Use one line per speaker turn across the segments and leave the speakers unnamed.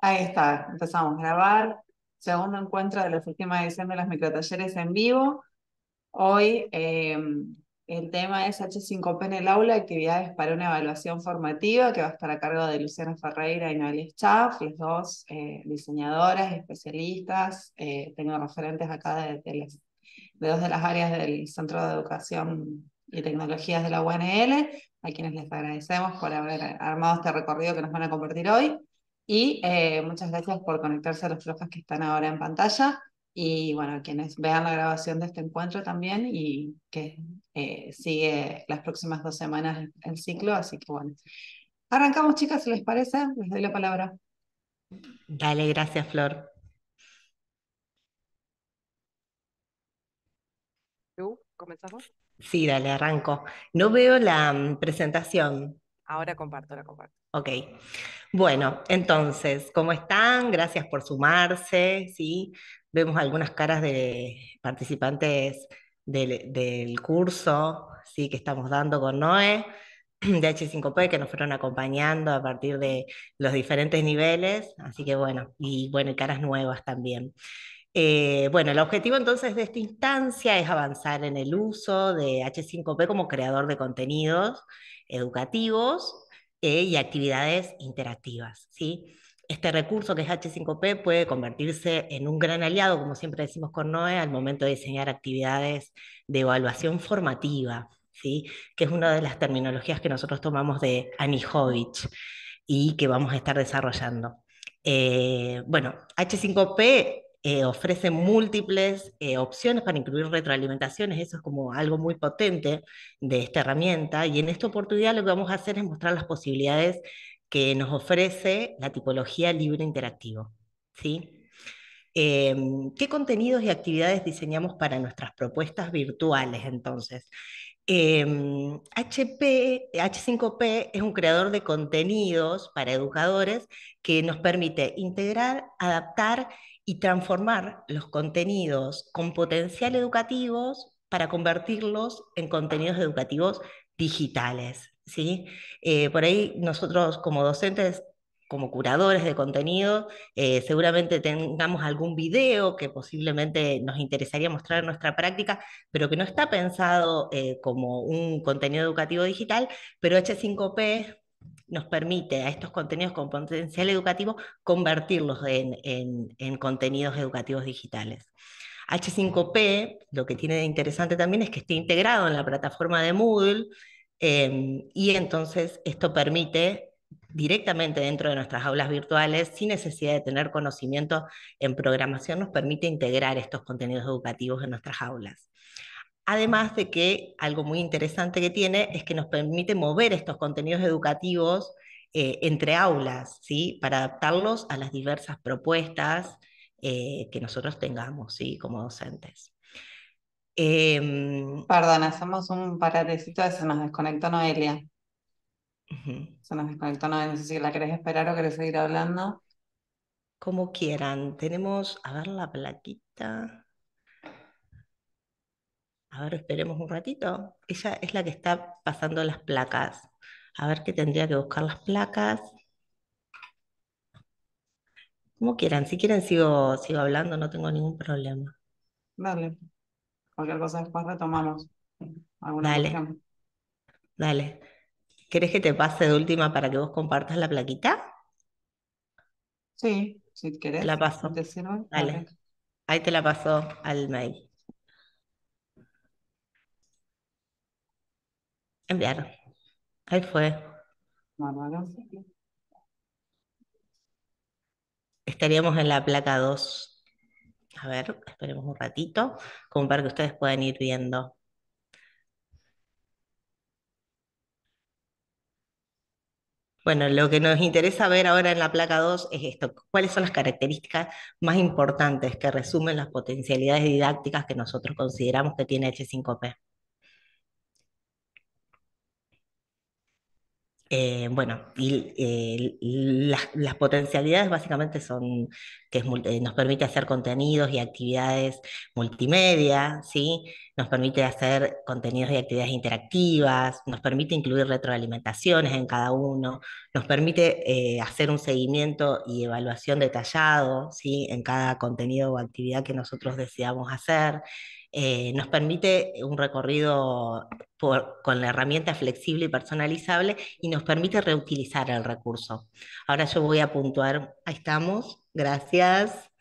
Ahí está, empezamos a grabar. Segundo encuentro de la última edición de los microtalleres en vivo. Hoy em, el tema es H5P en el aula, actividades para una evaluación formativa que va a estar a cargo de Luciana Ferreira y Noelia Schaff, las dos eh, diseñadoras, especialistas, eh, tengo referentes acá de, de dos de las áreas del Centro de Educación y Tecnologías de la UNL, a quienes les agradecemos por haber armado este recorrido que nos van a compartir hoy. Y eh, muchas gracias por conectarse a los flojas que están ahora en pantalla y bueno, quienes vean la grabación de este encuentro también y que eh, sigue las próximas dos semanas el ciclo. Así que bueno, arrancamos chicas, si les parece,
les doy la palabra.
Dale, gracias Flor.
¿Tú comenzamos?
Sí, dale, arranco. No veo la mm, presentación.
Ahora comparto, la comparto.
Ok. Bueno, entonces, ¿cómo están? Gracias por sumarse, ¿sí? Vemos algunas caras de participantes del, curso, ¿sí? Que estamos dando con Noé, de H5P, que nos fueron acompañando a partir de los diferentes niveles. Así que bueno, y bueno, caras nuevas también. Eh, bueno, el objetivo entonces de esta instancia es avanzar en el uso de H5P como creador de contenidos educativos eh, y actividades interactivas. ¿sí? Este recurso que es H5P puede convertirse en un gran aliado, como siempre decimos con NOE, al momento de diseñar actividades de evaluación formativa, ¿sí? que es una de las terminologías que nosotros tomamos de Anihovich y que vamos a estar desarrollando. Eh, bueno, H5P eh, ofrece múltiples eh, opciones para incluir retroalimentaciones, eso es como algo muy potente de esta herramienta y en esta oportunidad lo que vamos a hacer es mostrar las posibilidades que nos ofrece la tipología libre interactivo. ¿sí? Em, ¿Qué contenidos y actividades diseñamos para nuestras propuestas virtuales entonces? Em, HP, H5P es un creador de contenidos para educadores que nos permite integrar, adaptar y transformar los contenidos con potencial educativos para convertirlos en contenidos educativos digitales. ¿sí? Eh, por ahí nosotros como docentes como curadores de contenido, eh, seguramente tengamos algún video que posiblemente nos interesaría mostrar en nuestra práctica, pero que no está pensado eh, como un contenido educativo digital, pero H5P nos permite a estos contenidos con potencial educativo convertirlos en, contenidos educativos digitales. H5P, lo que tiene de interesante también es que esté integrado en la plataforma de Moodle em, y entonces esto permite directamente dentro de nuestras aulas virtuales, sin necesidad de tener conocimiento en programación, nos permite integrar estos contenidos educativos en nuestras aulas. Además de que algo muy interesante que tiene es que nos permite mover estos contenidos educativos eh, entre aulas, ¿sí? para adaptarlos a las diversas propuestas eh, que nosotros tengamos ¿sí? como docentes. Em, Perdón, hacemos un
paratecito, se nos desconectó Noelia. Se nos desconectó Noelia, no sé si la querés
esperar o querés seguir hablando. Como quieran, tenemos, a ver la plaquita. A ver, esperemos un ratito. Ella es la que está pasando las placas. A ver qué tendría que buscar las placas. Como quieran, si quieren sigo, sigo hablando, no tengo ningún problema.
Dale. Cualquier cosa después retomamos. Dale.
Dale. ¿Querés que te pase de última para que vos compartas la plaquita?
Sí, si querés. la paso.
Ahí te la paso al mail. enviaron. Ahí fue. Estaríamos en la placa 2. A ver, esperemos un ratito, como para que ustedes puedan ir viendo. Bueno, lo que nos interesa ver ahora en la placa 2 es esto, cuáles son las características más importantes que resumen las potencialidades didácticas que nosotros consideramos que tiene H5P. Eh, bueno, y eh, las, potencialidades básicamente son que eh, nos permite hacer contenidos y actividades multimedia, ¿sí? nos permite hacer contenidos y actividades interactivas, nos permite incluir retroalimentaciones en cada uno, nos permite hacer un seguimiento y evaluación detallado ¿sí? en cada contenido o actividad que nosotros deseamos hacer. Eh, nos permite un recorrido con la herramienta flexible y personalizable y nos permite reutilizar el recurso. Ahora yo voy a puntuar, ahí estamos, gracias.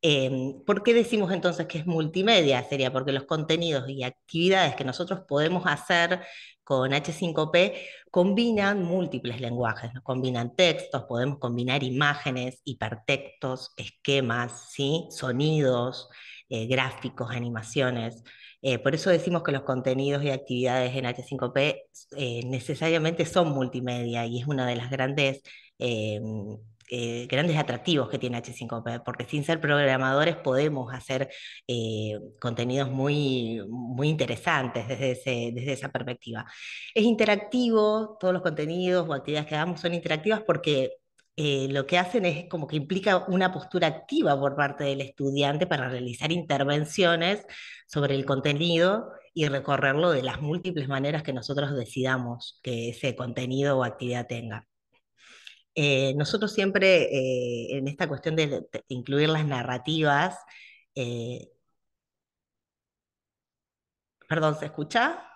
Em, ¿Por qué decimos entonces que es multimedia? Sería porque los contenidos y actividades que nosotros podemos hacer con H5P combinan múltiples lenguajes, combinan textos, podemos combinar imágenes, hipertextos, esquemas, ¿sí? sonidos, eh, gráficos, animaciones. Eh, por eso decimos que los contenidos y actividades en H5P eh, necesariamente son multimedia y es una de las grandes... grandes atractivos que tiene H5P, porque sin ser programadores podemos hacer contenidos muy, muy interesantes desde, desde esa perspectiva. Es interactivo, todos los contenidos o actividades que hagamos son interactivas porque eh, lo que hacen es como que implica una postura activa por parte del estudiante para realizar intervenciones sobre el contenido y recorrerlo de las múltiples maneras que nosotros decidamos que ese contenido o actividad tenga. Eh, nosotros siempre eh, en esta cuestión de, de incluir las narrativas, perdón, ¿se escucha?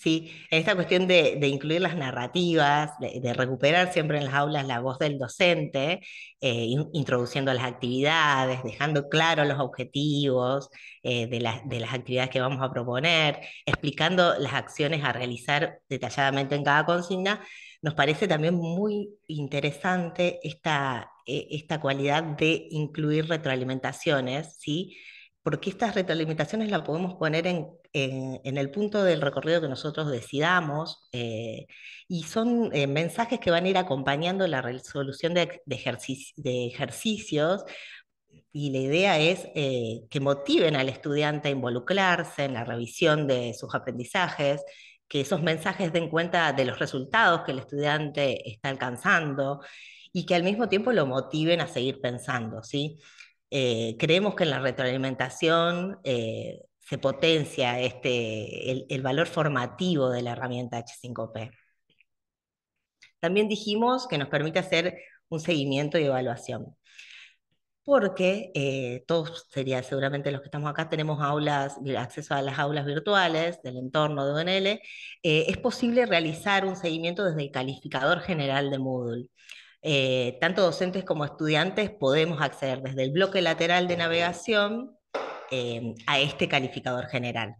¿sí? Esta cuestión de, incluir las narrativas, de, recuperar siempre en las aulas la voz del docente, eh, introduciendo las actividades, dejando claros los objetivos eh, de, las actividades que vamos a proponer, explicando las acciones a realizar detalladamente en cada consigna, nos parece también muy interesante esta, e, esta cualidad de incluir retroalimentaciones, ¿sí? porque estas retroalimentaciones las podemos poner en, el punto del recorrido que nosotros decidamos eh, y son eh, mensajes que van a ir acompañando la resolución de, ejercicios y la idea es eh, que motiven al estudiante a involucrarse en la revisión de sus aprendizajes, que esos mensajes den cuenta de los resultados que el estudiante está alcanzando y que al mismo tiempo lo motiven a seguir pensando, ¿sí? Eh, creemos que en la retroalimentación eh, se potencia este, el, valor formativo de la herramienta H5P. También dijimos que nos permite hacer un seguimiento y evaluación, porque eh, todos sería seguramente los que estamos acá, tenemos aulas, acceso a las aulas virtuales del entorno de ONL, es posible realizar un seguimiento desde el calificador general de Moodle. Eh, tanto docentes como estudiantes podemos acceder desde el bloque lateral de navegación eh, a este calificador general.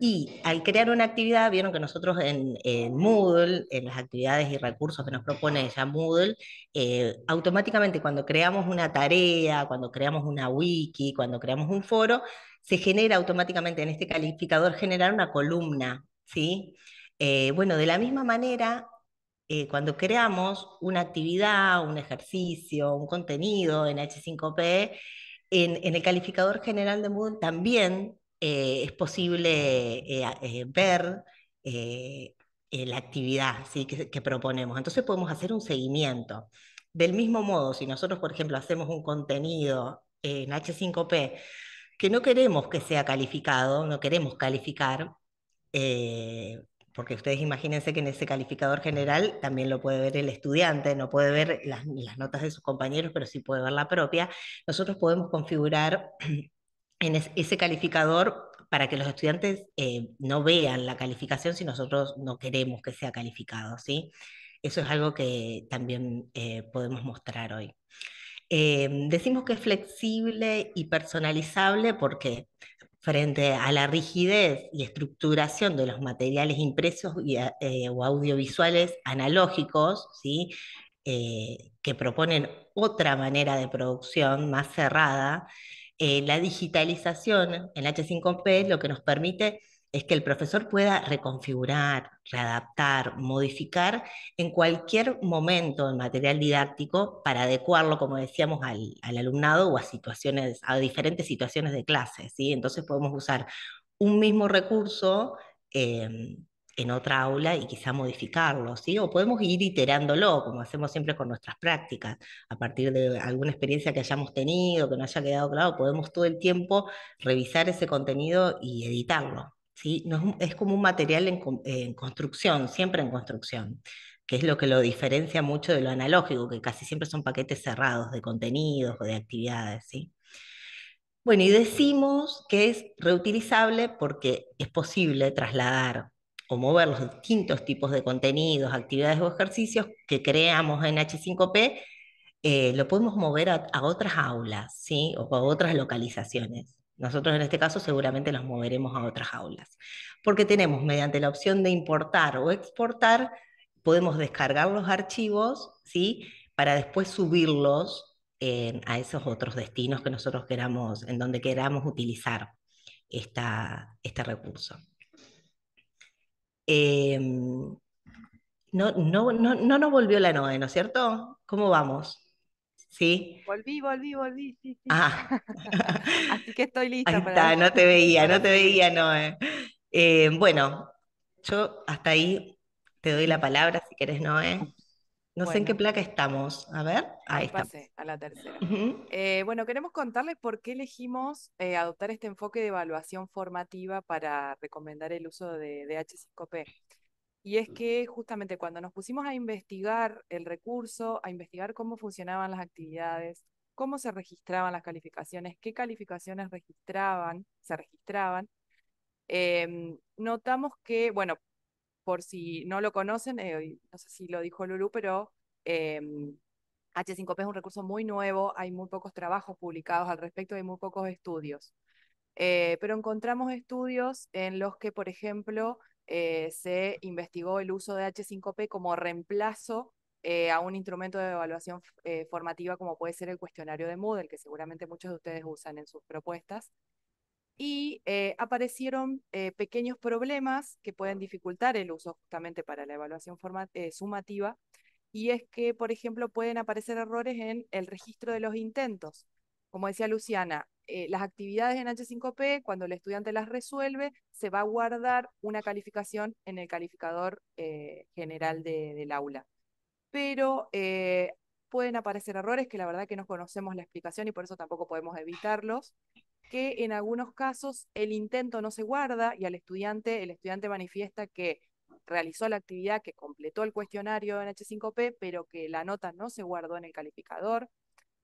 Y al crear una actividad, vieron que nosotros en, Moodle, en las actividades y recursos que nos propone ya Moodle, eh, automáticamente cuando creamos una tarea, cuando creamos una wiki, cuando creamos un foro, se genera automáticamente en este calificador general una columna, ¿sí? bueno, de la misma manera, eh, cuando creamos una actividad, un ejercicio, un contenido en H5P, en, el calificador general de Moodle también eh, es posible eh, ver la actividad que, proponemos. Entonces podemos hacer un seguimiento. Del mismo modo, si nosotros, por ejemplo, hacemos un contenido en H5P que no queremos que sea calificado, no queremos calificar, porque ustedes imagínense que en ese calificador general también lo puede ver el estudiante, no puede ver las, notas de sus compañeros, pero sí puede ver la propia, nosotros podemos configurar en ese calificador para que los estudiantes eh, no vean la calificación si nosotros no queremos que sea calificado, ¿sí? Eso es algo que también eh, podemos mostrar hoy. Eh, decimos que es flexible y personalizable porque frente a la rigidez y estructuración de los materiales impresos eh, o audiovisuales analógicos, ¿sí? Eh, que proponen otra manera de producción más cerrada, eh, la digitalización en H5P lo que nos permite es que el profesor pueda reconfigurar, readaptar, modificar en cualquier momento el material didáctico para adecuarlo, como decíamos, al, alumnado o a situaciones, a diferentes situaciones de clase. Entonces podemos usar un mismo recurso eh, en otra aula y quizá modificarlo, O podemos ir iterándolo, como hacemos siempre con nuestras prácticas, a partir de alguna experiencia que hayamos tenido, que no haya quedado claro, podemos todo el tiempo revisar ese contenido y editarlo. No es, como un material eh, en, construcción, siempre en construcción, que es lo que lo diferencia mucho de lo analógico, que casi siempre son paquetes cerrados de contenidos o de actividades. Bueno, y decimos que es reutilizable porque es posible trasladar o mover los distintos tipos de contenidos, actividades o ejercicios que creamos en H5P, eh, lo podemos mover a, a, otras aulas, ¿sí? O a otras localizaciones. Nosotros en este caso seguramente nos moveremos a otras aulas, porque tenemos mediante la opción de importar o exportar, podemos descargar los archivos, ¿sí? Para después subirlos eh, a esos otros destinos que nosotros queramos, en donde queramos utilizar este recurso. Em, no, no, no nos volvió la noe, ¿no es cierto? ¿Cómo vamos? ¿sí?
Volví, volví, volví, ah. Así que estoy lista. Ahí está, no te
veía, no te veía, no. Eh. Eh, bueno, yo hasta ahí te doy la palabra si quieres, Noé. Eh. No sé en qué placa estamos. A ver, ahí está.
a la tercera. bueno, queremos contarles por qué elegimos adoptar este enfoque de evaluación formativa para recomendar el uso de DH5P. Y es que justamente cuando nos pusimos a investigar el recurso, a investigar cómo funcionaban las actividades, cómo se registraban las calificaciones, qué calificaciones registraban, se registraban, em, notamos que, bueno, por si no lo conocen, eh, no sé si lo dijo Lulu, pero em, H5P es un recurso muy nuevo, hay muy pocos trabajos publicados al respecto, hay muy pocos estudios. Eh, pero encontramos estudios en los que, por ejemplo, eh, se investigó el uso de H5P como reemplazo eh, a un instrumento de evaluación eh, formativa como puede ser el cuestionario de Moodle, que seguramente muchos de ustedes usan en sus propuestas. Y aparecieron pequeños problemas que pueden dificultar el uso justamente para la evaluación sumativa, y es que, por ejemplo, pueden aparecer errores en el registro de los intentos. Como decía Luciana, eh, las actividades en H5P, cuando el estudiante las resuelve, se va a guardar una calificación en el calificador eh, general del aula. Pero eh, pueden aparecer errores que la verdad que no conocemos la explicación y por eso tampoco podemos evitarlos, que en algunos casos el intento no se guarda y al estudiante, el estudiante manifiesta que realizó la actividad, que completó el cuestionario en H5P, pero que la nota no se guardó en el calificador,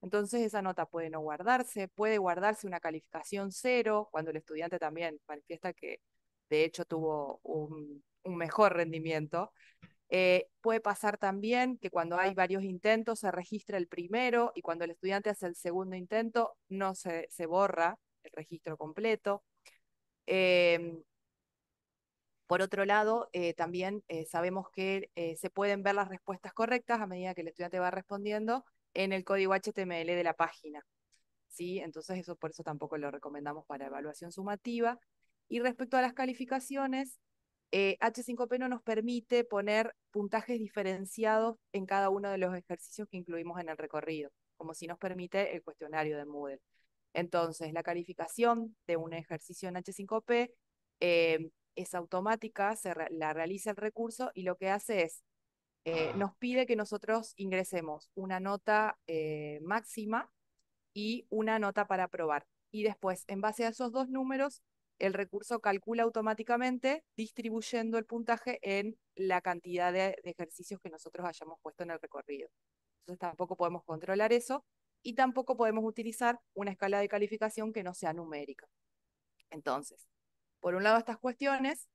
entonces esa nota puede no guardarse, puede guardarse una calificación cero cuando el estudiante también manifiesta que de hecho tuvo un, mejor rendimiento. Eh, puede pasar también que cuando hay varios intentos se registra el primero y cuando el estudiante hace el segundo intento no se, borra el registro completo. Em, por otro lado, eh, también eh, sabemos que se pueden ver las respuestas correctas a medida que el estudiante va respondiendo en el código HTML de la página. ¿sí? Entonces eso por eso tampoco lo recomendamos para evaluación sumativa. Y respecto a las calificaciones, H5P eh, no nos permite poner puntajes diferenciados en cada uno de los ejercicios que incluimos en el recorrido, como si nos permite el cuestionario de Moodle. Entonces, la calificación de un ejercicio en H5P eh, es automática, se la realiza el recurso y lo que hace es eh, ah. nos pide que nosotros ingresemos una nota eh, máxima y una nota para aprobar. Y después, en base a esos dos números, el recurso calcula automáticamente distribuyendo el puntaje en la cantidad de ejercicios que nosotros hayamos puesto en el recorrido. Entonces tampoco podemos controlar eso y tampoco podemos utilizar una escala de calificación que no sea numérica. Entonces, por un lado estas cuestiones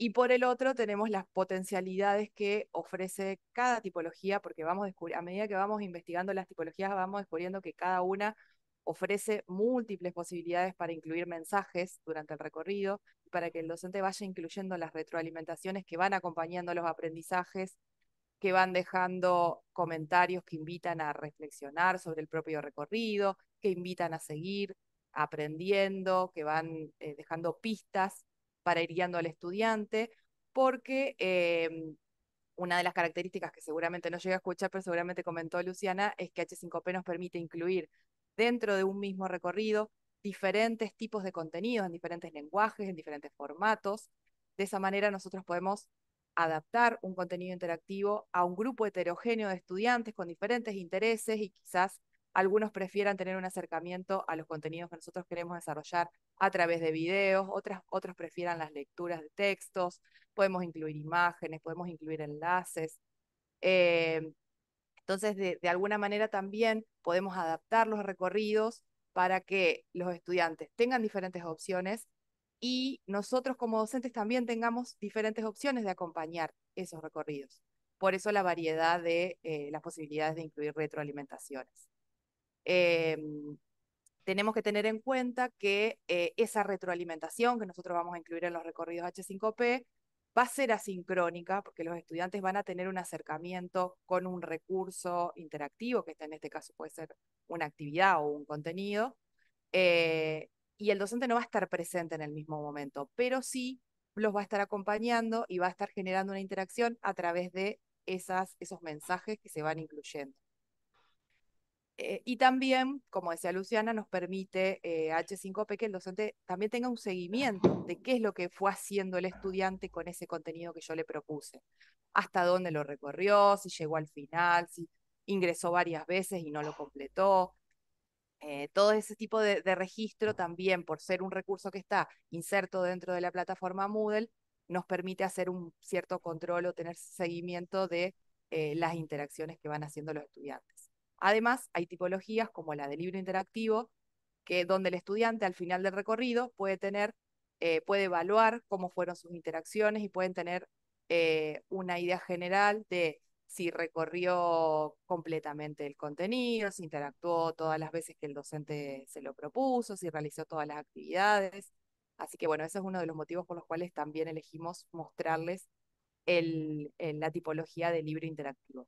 y por el otro tenemos las potencialidades que ofrece cada tipología, porque vamos a medida que vamos investigando las tipologías, vamos descubriendo que cada una ofrece múltiples posibilidades para incluir mensajes durante el recorrido, para que el docente vaya incluyendo las retroalimentaciones que van acompañando los aprendizajes, que van dejando comentarios que invitan a reflexionar sobre el propio recorrido, que invitan a seguir aprendiendo, que van eh, dejando pistas para ir guiando al estudiante, porque em, una de las características que seguramente no llega a escuchar, pero seguramente comentó Luciana, es que H5P nos permite incluir dentro de un mismo recorrido diferentes tipos de contenidos en diferentes lenguajes, en diferentes formatos. De esa manera nosotros podemos adaptar un contenido interactivo a un grupo heterogéneo de estudiantes con diferentes intereses y quizás algunos prefieran tener un acercamiento a los contenidos que nosotros queremos desarrollar a través de videos, otras, otros prefieran las lecturas de textos, podemos incluir imágenes, podemos incluir enlaces. Eh, entonces, de, alguna manera también podemos adaptar los recorridos para que los estudiantes tengan diferentes opciones y nosotros como docentes también tengamos diferentes opciones de acompañar esos recorridos. Por eso la variedad de eh, las posibilidades de incluir retroalimentaciones. Eh, tenemos que tener en cuenta que eh, esa retroalimentación que nosotros vamos a incluir en los recorridos H5P va a ser asincrónica, porque los estudiantes van a tener un acercamiento con un recurso interactivo, que en este caso puede ser una actividad o un contenido, eh, y el docente no va a estar presente en el mismo momento, pero sí los va a estar acompañando y va a estar generando una interacción a través de esas, esos mensajes que se van incluyendo. Eh, y también, como decía Luciana, nos permite H5P eh, que el docente también tenga un seguimiento de qué es lo que fue haciendo el estudiante con ese contenido que yo le propuse. Hasta dónde lo recorrió, si llegó al final, si ingresó varias veces y no lo completó. Eh, todo ese tipo de, registro también, por ser un recurso que está inserto dentro de la plataforma Moodle, nos permite hacer un cierto control o tener seguimiento de las interacciones que van haciendo los estudiantes. Además, hay tipologías como la de libro interactivo, que, donde el estudiante al final del recorrido puede tener, eh, puede evaluar cómo fueron sus interacciones y pueden tener eh, una idea general de si recorrió completamente el contenido, si interactuó todas las veces que el docente se lo propuso, si realizó todas las actividades. Así que bueno, ese es uno de los motivos por los cuales también elegimos mostrarles la tipología del libro interactivo.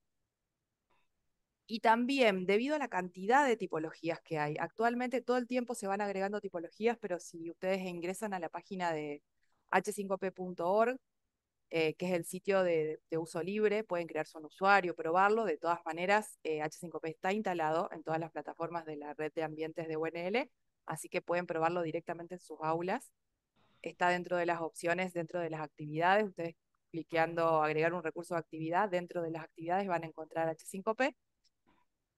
Y también, debido a la cantidad de tipologías que hay, actualmente todo el tiempo se van agregando tipologías, pero si ustedes ingresan a la página de h5p.org, eh, que es el sitio de, uso libre, pueden crearse un usuario, probarlo. De todas maneras, H5P eh, está instalado en todas las plataformas de la red de ambientes de UNL, así que pueden probarlo directamente en sus aulas. Está dentro de las opciones, dentro de las actividades. Ustedes cliqueando agregar un recurso de actividad, dentro de las actividades van a encontrar H5P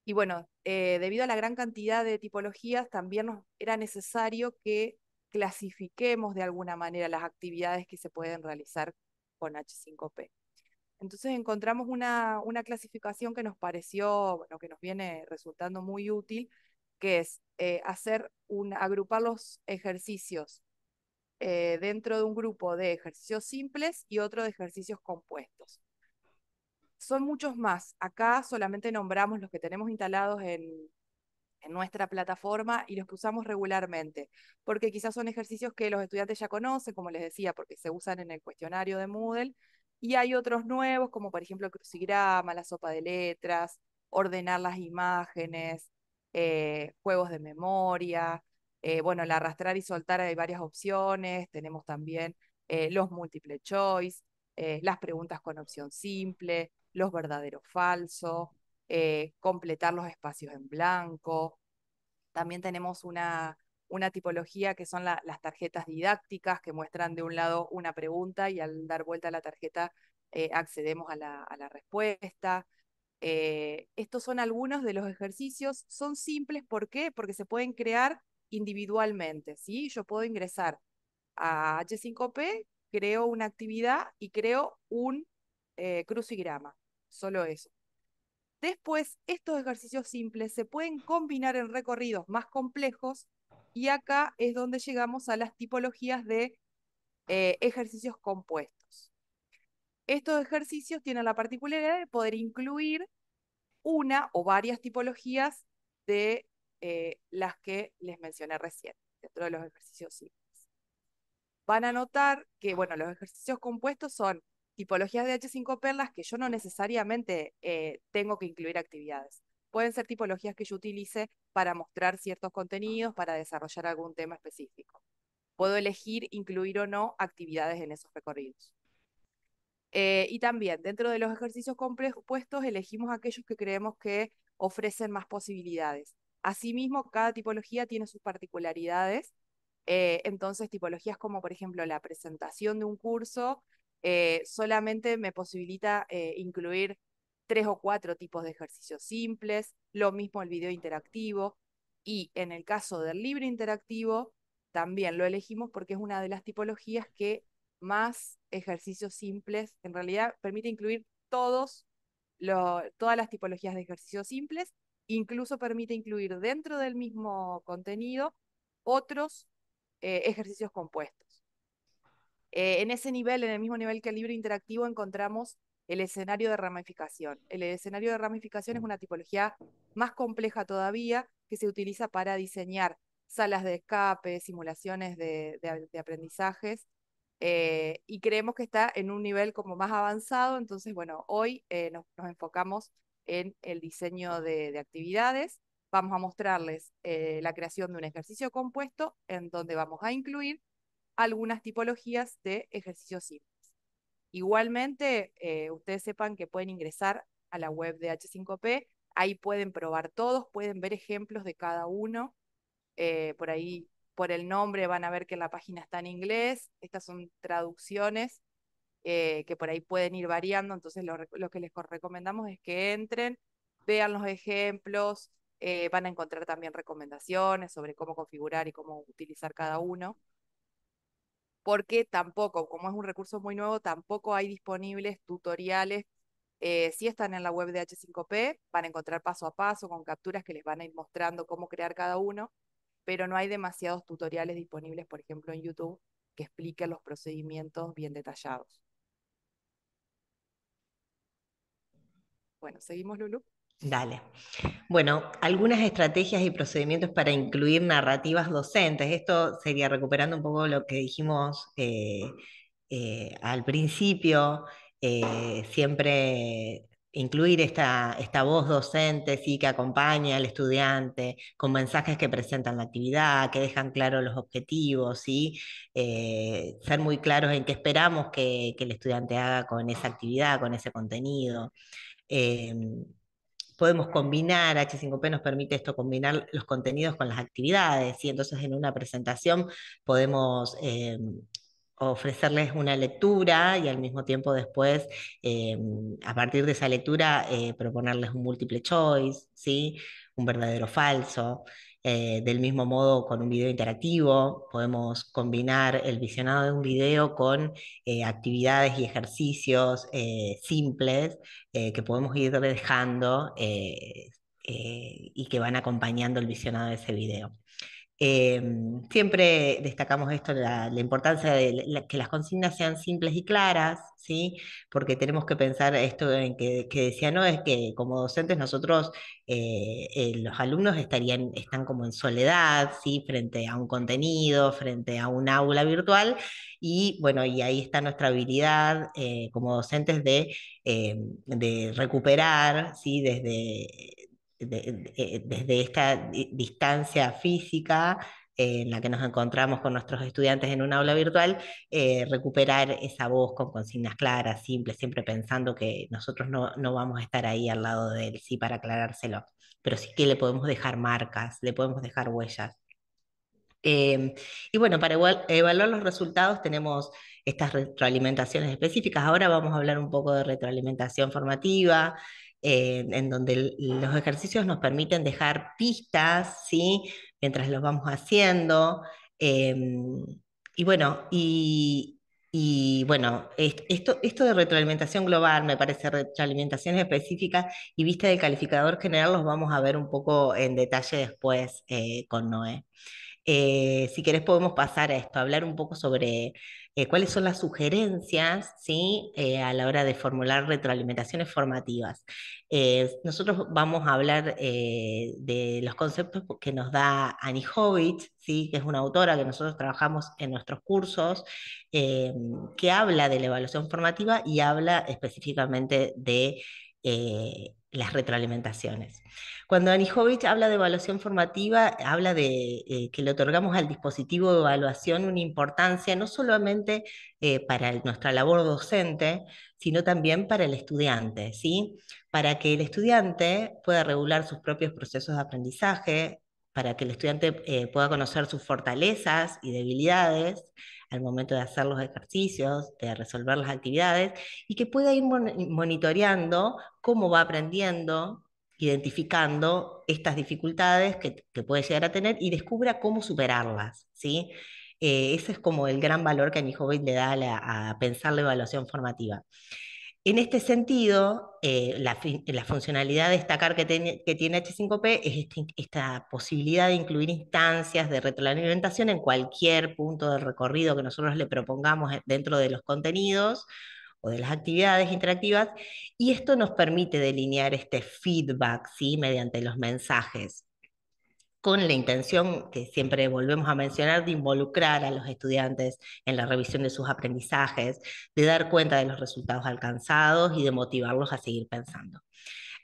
y bueno, eh, debido a la gran cantidad de tipologías, también nos era necesario que clasifiquemos de alguna manera las actividades que se pueden realizar con H5P. Entonces encontramos una, clasificación que nos pareció, bueno, que nos viene resultando muy útil, que es eh, hacer agrupar los ejercicios eh, dentro de un grupo de ejercicios simples y otro de ejercicios compuestos son muchos más. Acá solamente nombramos los que tenemos instalados en, nuestra plataforma y los que usamos regularmente, porque quizás son ejercicios que los estudiantes ya conocen, como les decía, porque se usan en el cuestionario de Moodle, y hay otros nuevos, como por ejemplo el crucigrama, la sopa de letras, ordenar las imágenes, eh, juegos de memoria, eh, bueno, el arrastrar y soltar hay varias opciones, tenemos también eh, los multiple choice, las preguntas con opción simple, los verdaderos falsos, eh, completar los espacios en blanco. También tenemos una, una tipología que son las tarjetas didácticas que muestran de un lado una pregunta y al dar vuelta a la tarjeta eh, accedemos a la, respuesta. Eh, estos son algunos de los ejercicios. Son simples, ¿por qué? Porque se pueden crear individualmente, ¿sí? Yo puedo ingresar a H5P, creo una actividad y creo un crucigrama solo eso. Después, estos ejercicios simples se pueden combinar en recorridos más complejos y acá es donde llegamos a las tipologías de eh, ejercicios compuestos. Estos ejercicios tienen la particularidad de poder incluir una o varias tipologías de eh, las que les mencioné recién, dentro de los ejercicios simples. Van a notar que, bueno, los ejercicios compuestos son tipologías de H5 perlas que yo no necesariamente eh, tengo que incluir actividades. Pueden ser tipologías que yo utilice para mostrar ciertos contenidos, para desarrollar algún tema específico. Puedo elegir incluir o no actividades en esos recorridos. Eh, y también, dentro de los ejercicios compuestos, elegimos aquellos que creemos que ofrecen más posibilidades. Asimismo, cada tipología tiene sus particularidades. Eh, entonces, tipologías como, por ejemplo, la presentación de un curso eh, solamente me posibilita eh, incluir tres o cuatro tipos de ejercicios simples, lo mismo el video interactivo y en el caso del libro interactivo también lo elegimos porque es una de las tipologías que más ejercicios simples, en realidad permite incluir todos todas las tipologías de ejercicios simples, incluso permite incluir dentro del mismo contenido otros eh, ejercicios compuestos. Eh, en ese nivel, en el mismo nivel que el libro interactivo, encontramos el escenario de ramificación. El escenario de ramificación es mm. una tipología más compleja todavía que se utiliza para diseñar salas de escape, simulaciones de, aprendizajes, eh, y creemos que está en un nivel como más avanzado. Entonces, bueno, hoy eh, nos, enfocamos en el diseño de, actividades. Vamos a mostrarles la creación de un ejercicio compuesto en donde vamos a incluir algunas tipologías de ejercicios simples. Igualmente, eh, ustedes sepan que pueden ingresar a la web de H5P, ahí pueden probar todos, pueden ver ejemplos de cada uno. Eh, por ahí, por el nombre, van a ver que la página está en inglés, estas son traducciones eh, que por ahí pueden ir variando, entonces lo, que les recomendamos es que entren, vean los ejemplos, van a encontrar también recomendaciones sobre cómo configurar y cómo utilizar cada uno porque tampoco, como es un recurso muy nuevo, tampoco hay disponibles tutoriales. Eh, si están en la web de H5P, van a encontrar paso a paso con capturas que les van a ir mostrando cómo crear cada uno, pero no hay demasiados tutoriales disponibles, por ejemplo, en YouTube, que expliquen los procedimientos bien detallados. Bueno, seguimos, Lulu.
Dale. Bueno, algunas estrategias y procedimientos para incluir narrativas docentes. Esto sería recuperando un poco lo que dijimos eh, eh, al principio, eh, siempre incluir esta, esta voz docente, que acompaña al estudiante, con mensajes que presentan la actividad, que dejan claros los objetivos, ¿sí? ser muy claros en qué esperamos que, el estudiante haga con esa actividad, con ese contenido. Em, podemos combinar, H5P nos permite esto, combinar los contenidos con las actividades, y entonces en una presentación podemos... Eh, ofrecerles una lectura y al mismo tiempo después, eh, a partir de esa lectura, eh, proponerles un multiple choice, ¿sí? un verdadero falso. Eh, del mismo modo, con un video interactivo, podemos combinar el visionado de un video con eh, actividades y ejercicios eh, simples que podemos ir dejando y que van acompañando el visionado de ese video. Em, siempre destacamos esto, la, importancia de que las consignas sean simples y claras, ¿sí? porque tenemos que pensar esto en que, decía, no, es que como docentes nosotros, eh, eh, los alumnos estarían, están como en soledad, ¿sí? frente a un contenido, frente a un aula virtual, y bueno, y ahí está nuestra habilidad eh, como docentes em, de, recuperar, ¿sí? desde desde esta distancia física eh, en la que nos encontramos con nuestros estudiantes en un aula virtual, eh, recuperar esa voz con consignas claras, simples, siempre pensando que nosotros no, no vamos a estar ahí al lado de él, sí, para aclarárselo, pero sí que le podemos dejar marcas, le podemos dejar huellas. Eh, y bueno, para evaluar los resultados tenemos estas retroalimentaciones específicas. Ahora vamos a hablar un poco de retroalimentación formativa, en donde los ejercicios nos permiten dejar pistas, ¿sí? Mientras los vamos haciendo. Em, y bueno, y, bueno, esto, esto de retroalimentación global, me parece retroalimentación específica y vista del calificador general, los vamos a ver un poco en detalle después eh, con Noé. Eh, si querés podemos pasar a esto, hablar un poco sobre eh, cuáles son las sugerencias eh, a la hora de formular retroalimentaciones formativas. nosotros vamos a hablar de los conceptos que nos da Annie Hobbit, ¿sí? que es una autora que nosotros trabajamos en nuestros cursos, que habla de la evaluación formativa y habla específicamente de las retroalimentaciones. Cuando Anijovich habla de evaluación formativa, habla de eh, que le otorgamos al dispositivo de evaluación una importancia no solamente eh, para nuestra labor docente, sino también para el estudiante, ¿sí? Para que el estudiante pueda regular sus propios procesos de aprendizaje, para que el estudiante eh, pueda conocer sus fortalezas y debilidades al momento de hacer los ejercicios, de resolver las actividades, y que pueda ir monitoreando cómo va aprendiendo, identificando estas dificultades que, puede llegar a tener y descubra cómo superarlas, ¿sí? Eh, ese es como el gran valor que a mi joven le da a pensar la evaluación formativa. En este sentido, eh, la, funcionalidad de destacar que, que, tiene H5P es este, esta posibilidad de incluir instancias de retroalimentación en cualquier punto del recorrido que nosotros le propongamos eh, dentro de los contenidos, o de las actividades interactivas, y esto nos permite delinear este feedback ¿sí? mediante los mensajes, con la intención, que siempre volvemos a mencionar, de involucrar a los estudiantes en la revisión de sus aprendizajes, de dar cuenta de los resultados alcanzados y de motivarlos a seguir pensando.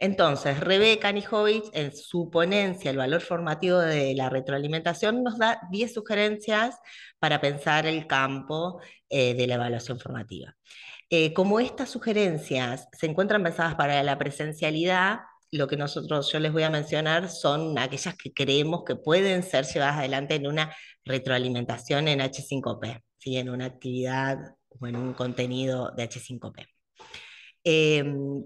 Entonces, Rebeca Nijovic, en su ponencia, El valor formativo de la retroalimentación, nos da 10 sugerencias para pensar el campo eh, de la evaluación formativa. Eh, como estas sugerencias se encuentran pensadas para la presencialidad, lo que nosotros yo les voy a mencionar son aquellas que creemos que pueden ser llevadas adelante en una retroalimentación en H5P, p en una actividad o en un contenido de H5P. Em,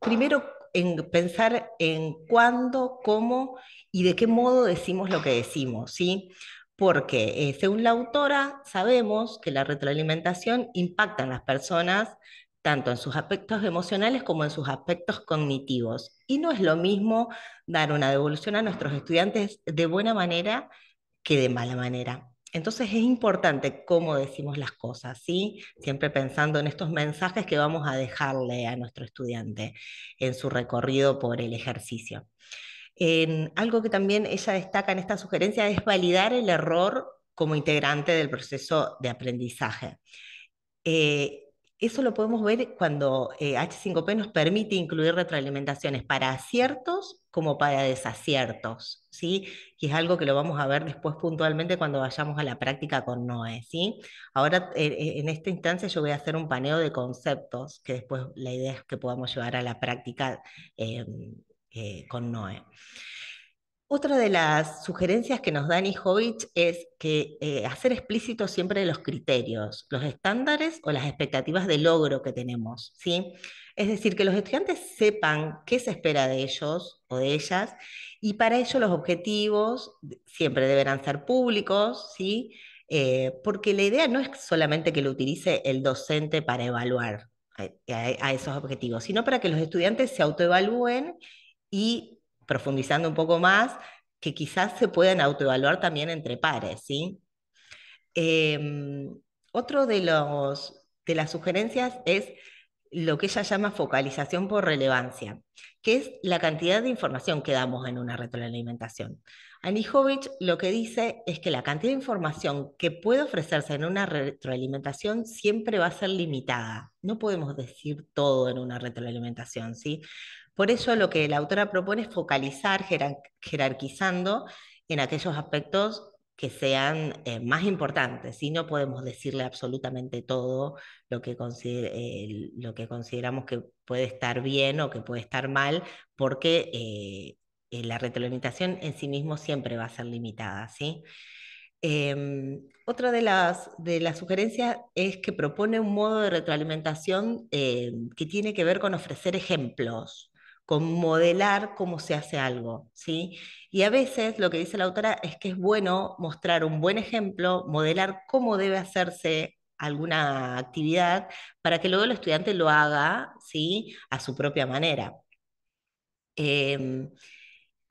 primero, en pensar en cuándo, cómo y de qué modo decimos lo que decimos, ¿sí? porque eh, según la autora sabemos que la retroalimentación impacta en las personas tanto en sus aspectos emocionales como en sus aspectos cognitivos. Y no es lo mismo dar una devolución a nuestros estudiantes de buena manera que de mala manera. Entonces es importante cómo decimos las cosas, ¿sí? Siempre pensando en estos mensajes que vamos a dejarle a nuestro estudiante en su recorrido por el ejercicio algo que también ella destaca en esta sugerencia es validar el error como integrante del proceso de aprendizaje. Eh, eso lo podemos ver cuando H5P eh, nos permite incluir retroalimentaciones para aciertos como para desaciertos, ¿sí? Que es algo que lo vamos a ver después puntualmente cuando vayamos a la práctica con Noé, ¿sí? Ahora, en e, esta instancia yo voy a hacer un paneo de conceptos que después la idea es que podamos llevar a la práctica em, eh, con Noé. Otra de las sugerencias que nos da Nijovic es que eh, hacer explícitos siempre los criterios, los estándares o las expectativas de logro que tenemos, ¿sí? Es decir, que los estudiantes sepan qué se espera de ellos o de ellas y para ello los objetivos siempre deberán ser públicos, ¿sí? Eh, porque la idea no es solamente que lo utilice el docente para evaluar a, esos objetivos, sino para que los estudiantes se autoevalúen y profundizando un poco más, que quizás se pueden autoevaluar también entre pares, ¿sí? Em, otro de, los, de las sugerencias es lo que ella llama focalización por relevancia, que es la cantidad de información que damos en una retroalimentación. Anijovic lo que dice es que la cantidad de información que puede ofrecerse en una retroalimentación siempre va a ser limitada. No podemos decir todo en una retroalimentación, ¿sí? Por eso lo que la autora propone es focalizar, jerarquizando en aquellos aspectos que sean eh, más importantes. Si no podemos decirle absolutamente todo lo que, eh, lo que consideramos que puede estar bien o que puede estar mal, porque eh, la retroalimentación en sí mismo siempre va a ser limitada. ¿sí? Em, otra de las, de las sugerencias es que propone un modo de retroalimentación que tiene que ver con ofrecer ejemplos con modelar cómo se hace algo, ¿sí? Y a veces lo que dice la autora es que es bueno mostrar un buen ejemplo, modelar cómo debe hacerse alguna actividad para que luego el estudiante lo haga, ¿sí? A su propia manera. Em,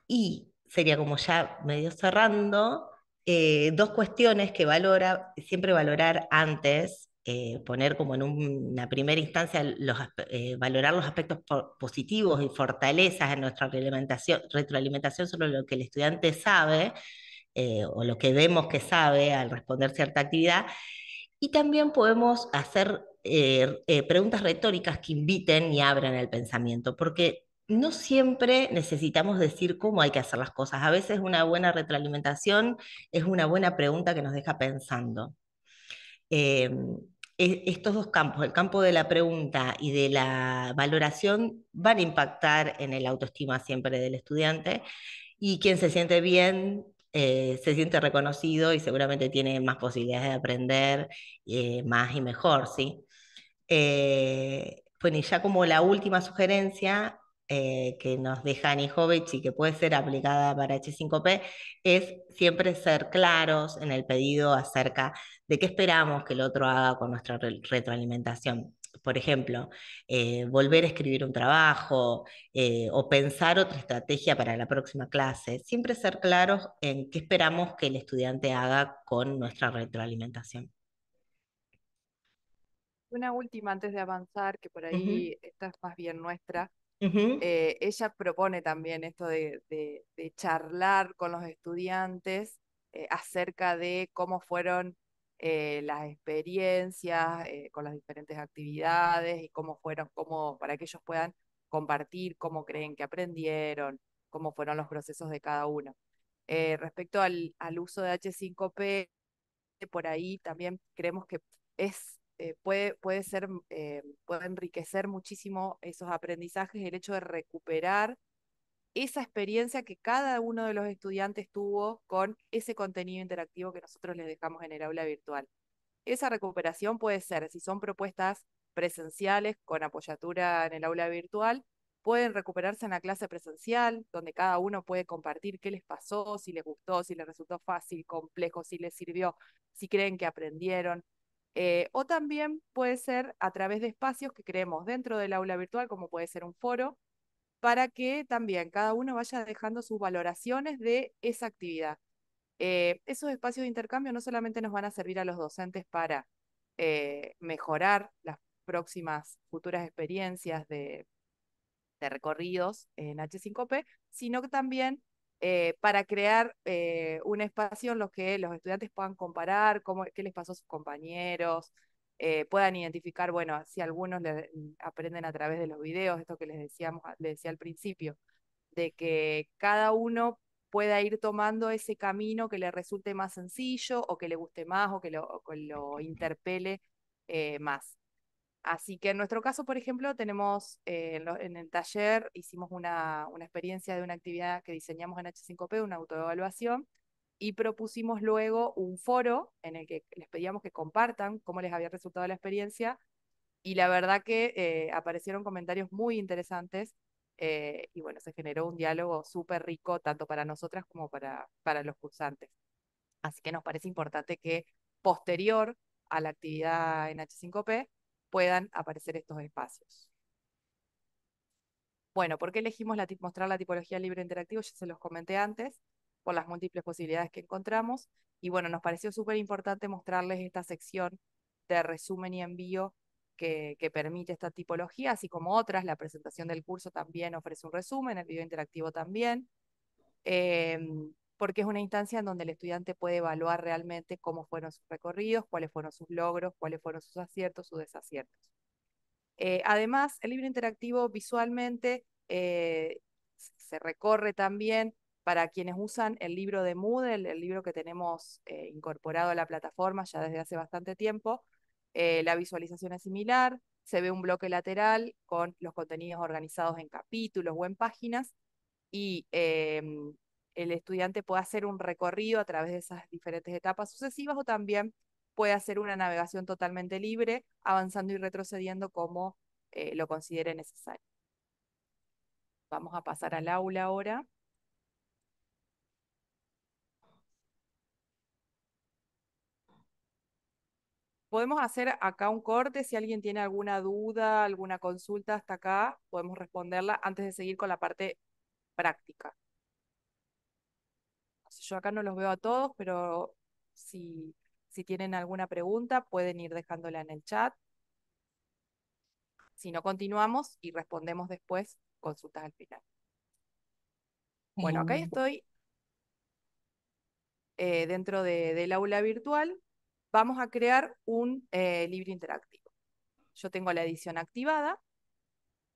y sería como ya medio cerrando, eh, dos cuestiones que valora, siempre valorar antes eh, poner como en una primera instancia los, eh, valorar los aspectos positivos y fortalezas en nuestra retroalimentación, retroalimentación sobre lo que el estudiante sabe eh, o lo que vemos que sabe al responder cierta actividad. Y también podemos hacer preguntas retóricas que inviten y abran el pensamiento, porque no siempre necesitamos decir cómo hay que hacer las cosas. A veces una buena retroalimentación es una buena pregunta que nos deja pensando. Eh, estos dos campos, el campo de la pregunta y de la valoración, van a impactar en el autoestima siempre del estudiante y quien se siente bien eh, se siente reconocido y seguramente tiene más posibilidades de aprender eh, más y mejor, ¿sí? Eh, bueno, y ya como la última sugerencia, eh, que nos deja Anijovich y que puede ser aplicada para H5P es siempre ser claros en el pedido acerca de qué esperamos que el otro haga con nuestra retroalimentación. Por ejemplo, eh, volver a escribir un trabajo eh, o pensar otra estrategia para la próxima clase. Siempre ser claros en qué esperamos que el estudiante haga con nuestra retroalimentación.
Una última antes de avanzar, que por ahí está más bien nuestra
eh,
ella propone también esto de, charlar con los estudiantes eh, acerca de cómo fueron eh, las experiencias con las diferentes actividades y cómo fueron, para que ellos puedan compartir cómo creen que aprendieron, cómo fueron los procesos de cada uno. respecto al, al uso de H5P, por ahí también creemos que es eh, puede, puede, ser, eh, puede enriquecer muchísimo esos aprendizajes, el hecho de recuperar esa experiencia que cada uno de los estudiantes tuvo con ese contenido interactivo que nosotros les dejamos en el aula virtual. Esa recuperación puede ser, si son propuestas presenciales con apoyatura en el aula virtual, pueden recuperarse en la clase presencial, donde cada uno puede compartir qué les pasó, si les gustó, si les resultó fácil, complejo, si les sirvió, si creen que aprendieron, eh, o también puede ser a través de espacios que creemos dentro del aula virtual, como puede ser un foro, para que también cada uno vaya dejando sus valoraciones de esa actividad. Eh, esos espacios de intercambio no solamente nos van a servir a los docentes para eh, mejorar las próximas futuras experiencias de, de recorridos en H5P, sino que también eh, para crear eh, un espacio en los que los estudiantes puedan comparar cómo, qué les pasó a sus compañeros, eh, puedan identificar, bueno, si algunos aprenden a través de los videos, esto que les, decíamos, decía al principio, de que cada uno pueda ir tomando ese camino que le resulte más sencillo o que le guste más o que lo, o que lo interpele más. Así que en nuestro caso, por ejemplo, tenemos eh, en, el taller, hicimos una, una, experiencia de una actividad que diseñamos en H5P, una autoevaluación, y propusimos luego un foro en el que les pedíamos que compartan cómo les había resultado la experiencia, y la verdad que eh, aparecieron comentarios muy interesantes, eh, y bueno, se generó un diálogo súper rico, tanto para nosotras como para, para los cursantes. Así que nos parece importante que posterior a la actividad en H5P, puedan aparecer estos espacios. Bueno, ¿por qué elegimos la mostrar la tipología libre interactivo? Ya se los comenté antes, por las múltiples posibilidades que encontramos. Y bueno, nos pareció súper importante mostrarles esta sección de resumen y envío que, permite esta tipología, así como otras. La presentación del curso también ofrece un resumen, el video interactivo también. Em, porque es una instancia en donde el estudiante puede evaluar realmente cómo fueron sus recorridos, cuáles fueron sus logros, cuáles fueron sus aciertos, sus desaciertos. Eh, además, el libro interactivo visualmente eh, se recorre también para quienes usan el libro de Moodle, el libro que tenemos eh, incorporado a la plataforma ya desde hace bastante tiempo. la visualización es similar, se ve un bloque lateral con los contenidos organizados en capítulos o en páginas y em, el estudiante puede hacer un recorrido a través de esas diferentes etapas sucesivas o también puede hacer una navegación totalmente libre, avanzando y retrocediendo como eh, lo considere necesario. Vamos a pasar al aula ahora. Podemos hacer acá un corte, si alguien tiene alguna duda, alguna consulta hasta acá, podemos responderla antes de seguir con la parte práctica yo acá no los veo a todos, pero si, tienen alguna pregunta pueden ir dejándola en el chat. Si no, continuamos y respondemos después consultas al final. Bueno, acá mm. estoy eh, dentro de, del aula virtual. Vamos a crear un eh, libro interactivo. Yo tengo la edición activada.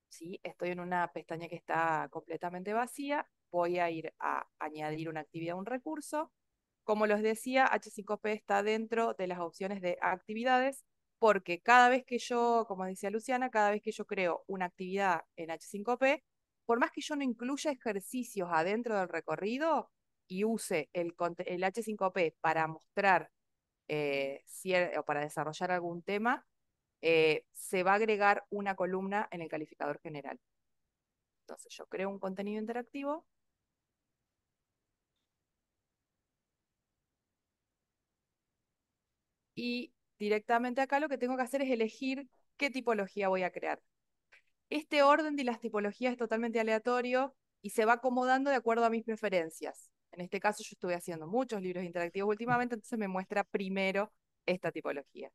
¿sí? Estoy en una pestaña que está completamente vacía voy a ir a añadir una actividad a un recurso. Como les decía, H5P está dentro de las opciones de actividades porque cada vez que yo, como decía Luciana, cada vez que yo creo una actividad en H5P, por más que yo no incluya ejercicios adentro del recorrido y use el, H5P para mostrar eh, o para desarrollar algún tema, eh, se va a agregar una columna en el calificador general. Entonces yo creo un contenido interactivo y directamente acá lo que tengo que hacer es elegir qué tipología voy a crear. Este orden de las tipologías es totalmente aleatorio y se va acomodando de acuerdo a mis preferencias. En este caso yo estuve haciendo muchos libros interactivos últimamente, entonces me muestra primero esta tipología.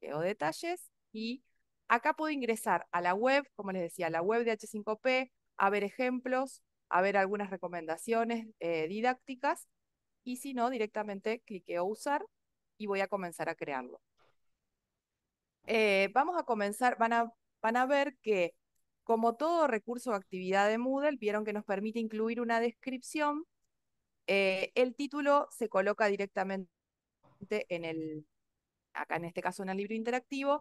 Veo detalles y acá puedo ingresar a la web, como les decía, a la web de H5P, a ver ejemplos, a ver algunas recomendaciones eh, didácticas y si no, directamente cliqueo usar y voy a comenzar a crearlo. Eh, vamos a comenzar, van a, ver que como todo recurso o actividad de Moodle, vieron que nos permite incluir una descripción. Eh, el título se coloca directamente en el, acá en este caso en el libro interactivo,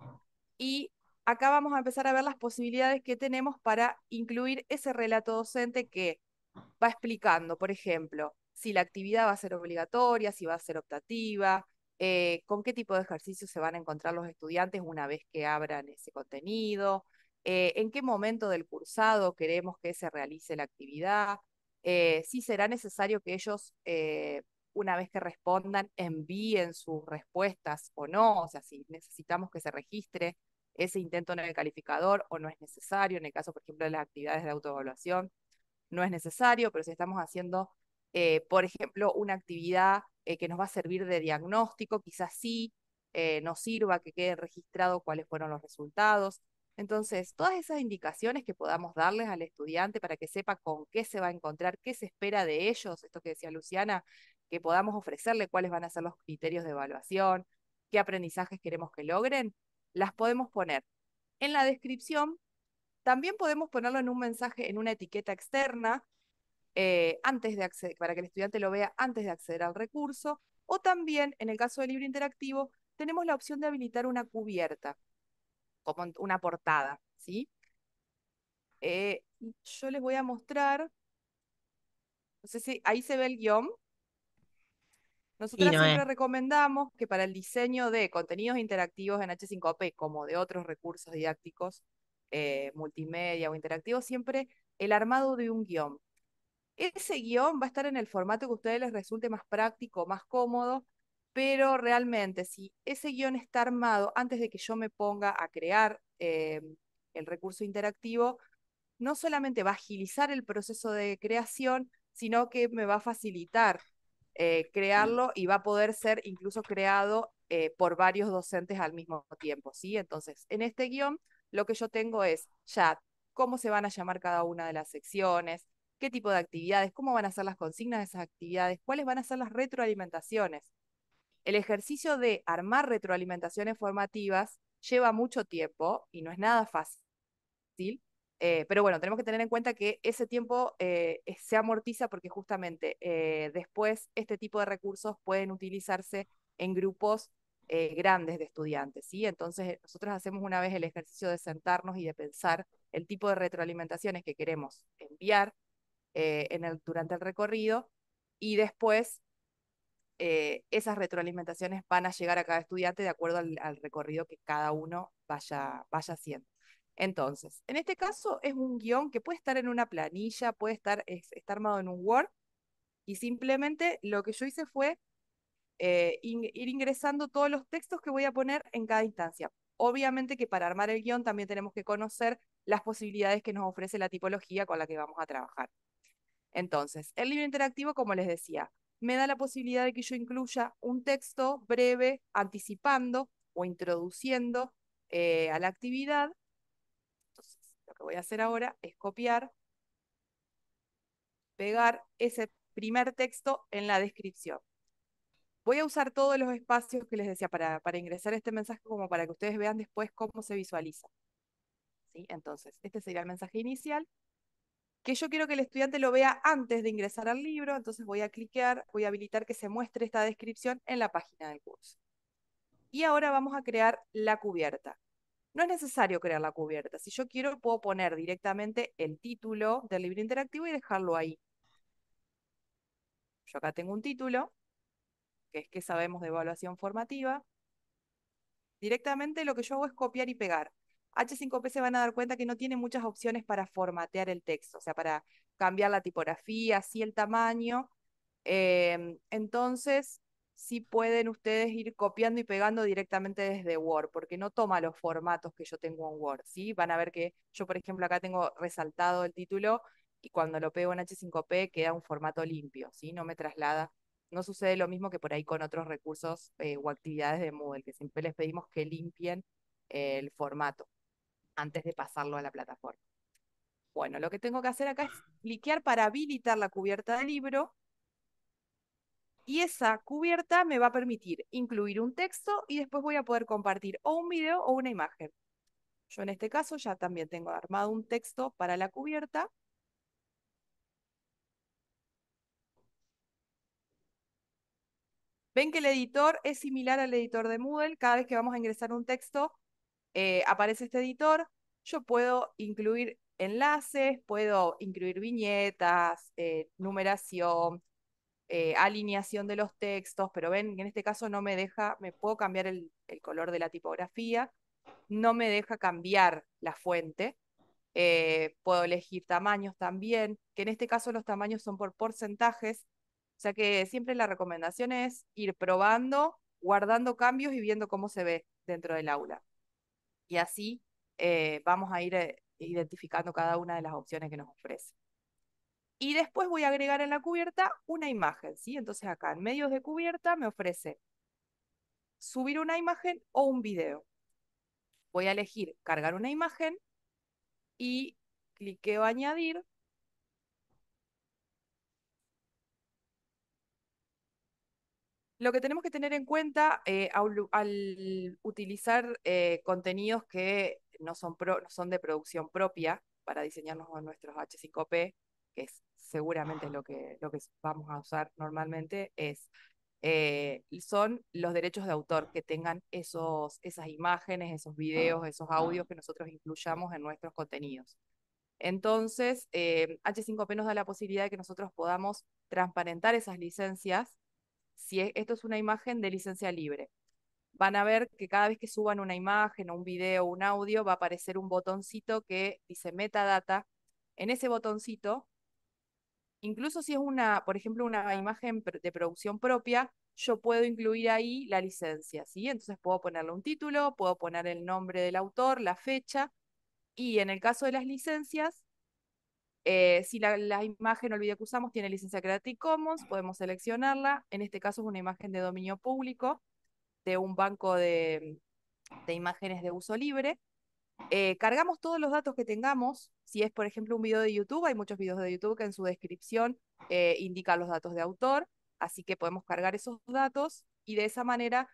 y acá vamos a empezar a ver las posibilidades que tenemos para incluir ese relato docente que va explicando, por ejemplo, si la actividad va a ser obligatoria, si va a ser optativa, eh, con qué tipo de ejercicios se van a encontrar los estudiantes una vez que abran ese contenido, eh, en qué momento del cursado queremos que se realice la actividad, eh, si será necesario que ellos, una vez que respondan, envíen sus respuestas o no, o sea, si necesitamos que se registre ese intento en el calificador o no es necesario, en el caso, por ejemplo, de las actividades de autoevaluación, no es necesario, pero si estamos haciendo eh, por ejemplo, una actividad eh, que nos va a servir de diagnóstico, quizás sí eh, nos sirva que quede registrado cuáles fueron los resultados. Entonces, todas esas indicaciones que podamos darles al estudiante para que sepa con qué se va a encontrar, qué se espera de ellos, esto que decía Luciana, que podamos ofrecerle cuáles van a ser los criterios de evaluación, qué aprendizajes queremos que logren, las podemos poner en la descripción. También podemos ponerlo en un mensaje, en una etiqueta externa, eh, antes de para que el estudiante lo vea antes de acceder al recurso, o también, en el caso del libro interactivo, tenemos la opción de habilitar una cubierta, como una portada, ¿sí? Eh, yo les voy a mostrar, no sé si ahí se ve el guión. Nosotros siempre recomendamos que para el diseño de contenidos interactivos en H5P, como de otros recursos didácticos, eh, multimedia o interactivos, siempre el armado de un guión. Ese guión va a estar en el formato que a ustedes les resulte más práctico, más cómodo, pero realmente si ese guión está armado antes de que yo me ponga a crear eh, el recurso interactivo, no solamente va a agilizar el proceso de creación, sino que me va a facilitar eh, crearlo y va a poder ser incluso creado eh, por varios docentes al mismo tiempo, ¿sí? Entonces, en este guión, lo que yo tengo es ya cómo se van a llamar cada una de las secciones, qué tipo de actividades, cómo van a ser las consignas de esas actividades, cuáles van a ser las retroalimentaciones. El ejercicio de armar retroalimentaciones formativas lleva mucho tiempo y no es nada fácil, eh, pero bueno, tenemos que tener en cuenta que ese tiempo eh, se amortiza porque justamente eh, después este tipo de recursos pueden utilizarse en grupos grandes de estudiantes, ¿sí? Entonces nosotros hacemos una vez el ejercicio de sentarnos y de pensar el tipo de retroalimentaciones que queremos enviar, eh, el, durante el recorrido y después eh, esas retroalimentaciones van a llegar a cada estudiante de acuerdo al, recorrido que cada uno vaya, vaya haciendo. Entonces, en este caso es un guión que puede estar en una planilla, puede estar, armado en un Word y simplemente lo que yo hice fue eh, ir ingresando todos los textos que voy a poner en cada instancia. Obviamente que para armar el guión también tenemos que conocer las posibilidades que nos ofrece la tipología con la que vamos a trabajar. Entonces, el libro interactivo, como les decía, me da la posibilidad de que yo incluya un texto breve anticipando o introduciendo eh, a la actividad. Entonces, lo que voy a hacer ahora es copiar, pegar ese primer texto en la descripción. Voy a usar todos los espacios que les decía para, para ingresar este mensaje como para que ustedes vean después cómo se visualiza. ¿Sí? Entonces, este sería el mensaje inicial que yo quiero que el estudiante lo vea antes de ingresar al libro, entonces voy a cliquear, voy a habilitar que se muestre esta descripción en la página del curso. Y ahora vamos a crear la cubierta. No es necesario crear la cubierta. Si yo quiero, puedo poner directamente el título del libro interactivo y dejarlo ahí. Yo acá tengo un título, que es que sabemos de evaluación formativa. Directamente lo que yo hago es copiar y pegar. H5P se van a dar cuenta que no tiene muchas opciones para formatear el texto, o sea, para cambiar la tipografía, así el tamaño. Em, entonces, sí pueden ustedes ir copiando y pegando directamente desde Word, porque no toma los formatos que yo tengo en Word, ¿sí? Van a ver que yo, por ejemplo, acá tengo resaltado el título y cuando lo pego en H5P queda un formato limpio, ¿sí? No me traslada. No sucede lo mismo que por ahí con otros recursos eh, o actividades de Moodle, que siempre les pedimos que limpien eh, el formato antes de pasarlo a la plataforma. Bueno, lo que tengo que hacer acá es ah. cliquear para habilitar la cubierta de libro y esa cubierta me va a permitir incluir un texto y después voy a poder compartir o un video o una imagen. Yo en este caso ya también tengo armado un texto para la cubierta. Ven que el editor es similar al editor de Moodle. Cada vez que vamos a ingresar un texto, eh, aparece este editor, yo puedo incluir enlaces, puedo incluir viñetas, eh, numeración, eh, alineación de los textos, pero ven, que en este caso no me deja, me puedo cambiar el, color de la tipografía, no me deja cambiar la fuente, puedo elegir tamaños también, que en este caso los tamaños son por porcentajes, o sea que siempre la recomendación es ir probando, guardando cambios y viendo cómo se ve dentro del aula y así eh, vamos a ir eh, identificando cada una de las opciones que nos ofrece. Y después voy a agregar en la cubierta una imagen, ¿sí? Entonces acá en medios de cubierta me ofrece subir una imagen o un video. Voy a elegir cargar una imagen y cliqueo añadir lo que tenemos que tener en cuenta eh, al, utilizar eh, contenidos que no son, son de producción propia para diseñarnos nuestros H5P, que es seguramente lo que, lo que vamos a usar normalmente, es, eh, son los derechos de autor que tengan esos, esas imágenes, esos ah, videos, esos audios que nosotros incluyamos en nuestros contenidos. Entonces, H5P nos da la posibilidad de que nosotros podamos transparentar esas licencias si esto es una imagen de licencia libre, van a ver que cada vez que suban una imagen un video un audio va a aparecer un botoncito que dice metadata. En ese botoncito, incluso si es una, por ejemplo, una imagen de producción propia, yo puedo incluir ahí la licencia, ¿sí? Entonces puedo ponerle un título, puedo poner el nombre del autor, la fecha, y en el caso de las licencias, eh, si la, imagen o el que usamos tiene licencia Creative Commons, podemos seleccionarla. En este caso es una imagen de dominio público de un banco de, imágenes de uso libre. Eh, cargamos todos los datos que tengamos. Si es, por ejemplo, un video de YouTube, hay muchos videos de YouTube que en su descripción eh, indican los datos de autor, así que podemos cargar esos datos y de esa manera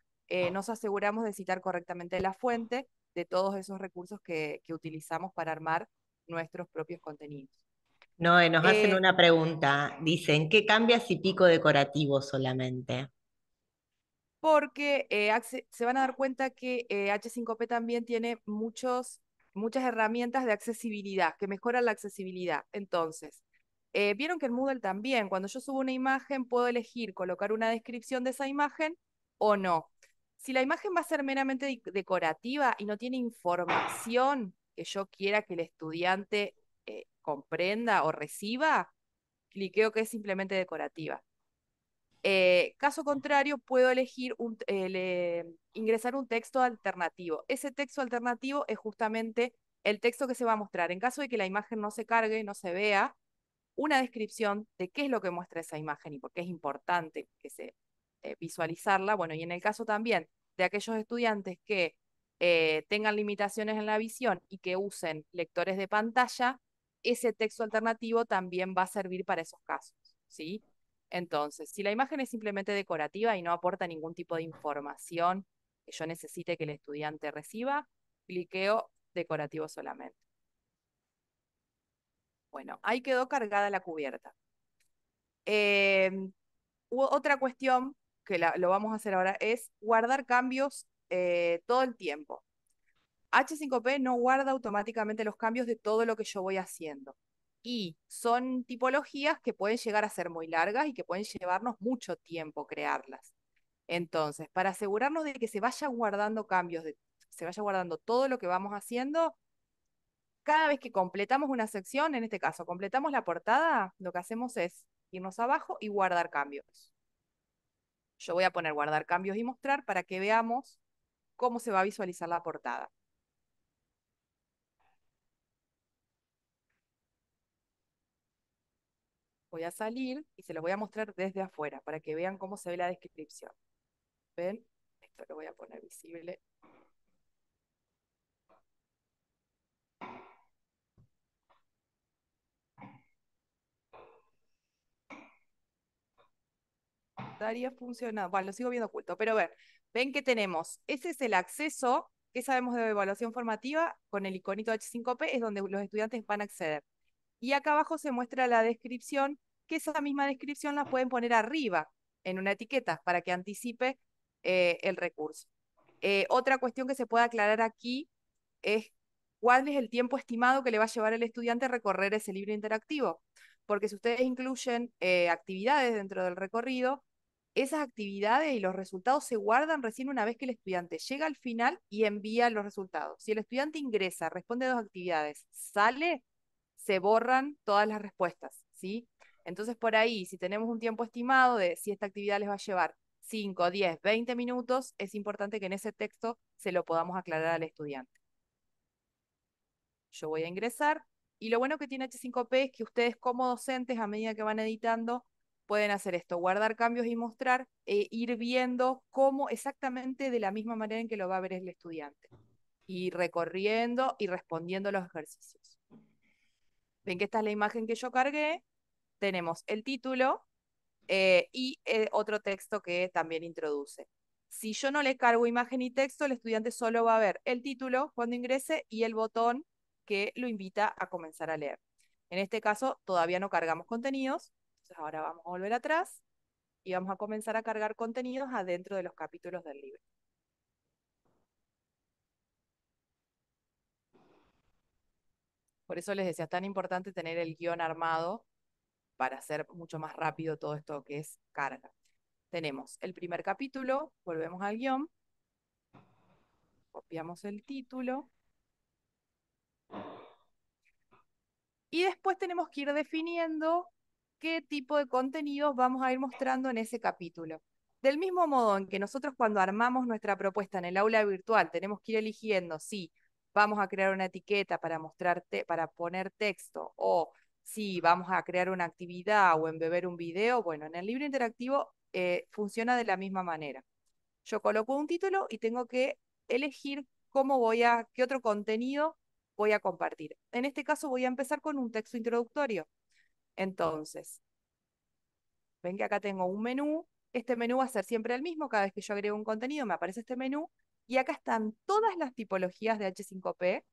nos aseguramos de citar correctamente la fuente de todos esos recursos que utilizamos para armar nuestros propios contenidos.
No, nos hacen eh, una pregunta. Dicen, ¿qué cambia si pico decorativo solamente?
Porque eh, se van a dar cuenta que H5P eh, también tiene muchos, muchas herramientas de accesibilidad, que mejoran la accesibilidad. Entonces, vieron que en Moodle también, cuando yo subo una imagen, puedo elegir colocar una descripción de esa imagen o no. Si la imagen va a ser meramente decorativa y no tiene información que yo quiera que el estudiante comprenda o reciba, cliqueo que es simplemente decorativa. Eh, caso contrario, puedo elegir un, eh, ingresar un texto alternativo. Ese texto alternativo es justamente el texto que se va a mostrar. En caso de que la imagen no se cargue, no se vea, una descripción de qué es lo que muestra esa imagen y por qué es importante que se eh, visualizarla. Bueno, y en el caso también de aquellos estudiantes que tengan limitaciones en la visión y que usen lectores de pantalla, ese texto alternativo también va a servir para esos casos, ¿sí? Entonces, si la imagen es simplemente decorativa y no aporta ningún tipo de información que yo necesite que el estudiante reciba, cliqueo decorativo solamente. Bueno, ahí quedó cargada la cubierta. Em, otra cuestión que lo vamos a hacer ahora es guardar cambios eh, todo el tiempo. H5P no guarda automáticamente los cambios de todo lo que yo voy haciendo. Y son tipologías que pueden llegar a ser muy largas y que pueden llevarnos mucho tiempo crearlas. Entonces, para asegurarnos de que se vaya guardando cambios, se vaya guardando todo lo que vamos haciendo, cada vez que completamos una sección, en este caso completamos la portada, lo que hacemos es irnos abajo y guardar cambios. Yo voy a poner guardar cambios y mostrar para que veamos cómo se va a visualizar la portada. voy a salir y se los voy a mostrar desde afuera para que vean cómo se ve la descripción. ¿Ven? Esto lo voy a poner visible. Estaría funcionando. Bueno, lo sigo viendo oculto, pero ven, ven que tenemos. Ese es el acceso que sabemos de evaluación formativa con el iconito H5P, es donde los estudiantes van a acceder. Y acá abajo se muestra la descripción, que esa misma descripción la pueden poner arriba en una etiqueta para que anticipe eh, el recurso. Eh, otra cuestión que se puede aclarar aquí es cuál es el tiempo estimado que le va a llevar el estudiante a recorrer ese libro interactivo. Porque si ustedes incluyen eh, actividades dentro del recorrido, esas actividades y los resultados se guardan recién una vez que el estudiante llega al final y envía los resultados. Si el estudiante ingresa, responde a dos actividades, sale, se borran todas las respuestas, ¿sí? Entonces, por ahí, si tenemos un tiempo estimado de si esta actividad les va a llevar 5, 10, 20 minutos, es importante que en ese texto se lo podamos aclarar al estudiante. Yo voy a ingresar y lo bueno que tiene H5P es que ustedes como docentes, a medida que van editando, pueden hacer esto, guardar cambios y mostrar, e ir viendo cómo exactamente de la misma manera en que lo va a ver el estudiante. Y recorriendo y respondiendo los ejercicios ven que esta es la imagen que yo cargué, tenemos el título eh, y otro texto que también introduce. Si yo no le cargo imagen y texto, el estudiante solo va a ver el título cuando ingrese y el botón que lo invita a comenzar a leer. En este caso, todavía no cargamos contenidos, entonces ahora vamos a volver atrás y vamos a comenzar a cargar contenidos adentro de los capítulos del libro. Por eso les decía, es tan importante tener el guión armado para hacer mucho más rápido todo esto que es carga. Tenemos el primer capítulo, volvemos al guión, copiamos el título. Y después tenemos que ir definiendo qué tipo de contenidos vamos a ir mostrando en ese capítulo. Del mismo modo en que nosotros cuando armamos nuestra propuesta en el aula virtual tenemos que ir eligiendo si vamos a crear una etiqueta para mostrarte, para poner texto o si vamos a crear una actividad o embeber un video, bueno, en el libro interactivo eh, funciona de la misma manera. Yo coloco un título y tengo que elegir cómo voy a, qué otro contenido voy a compartir. En este caso voy a empezar con un texto introductorio. Entonces, ven que acá tengo un menú. Este menú va a ser siempre el mismo. Cada vez que yo agrego un contenido me aparece este menú y acá están todas las tipologías de H5P,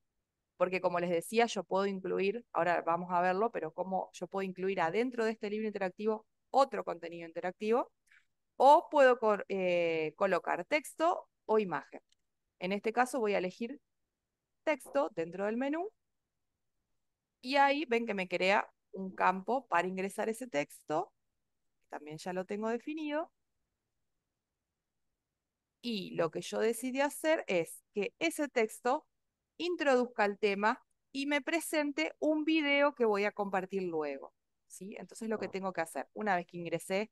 porque como les decía, yo puedo incluir, ahora vamos a verlo, pero como yo puedo incluir adentro de este libro interactivo otro contenido interactivo, o puedo eh, colocar texto o imagen. En este caso voy a elegir texto dentro del menú y ahí ven que me crea un campo para ingresar ese texto, también ya lo tengo definido, y lo que yo decidí hacer es que ese texto introduzca el tema y me presente un video que voy a compartir luego. ¿sí? Entonces lo que ah. tengo que hacer, una vez que ingresé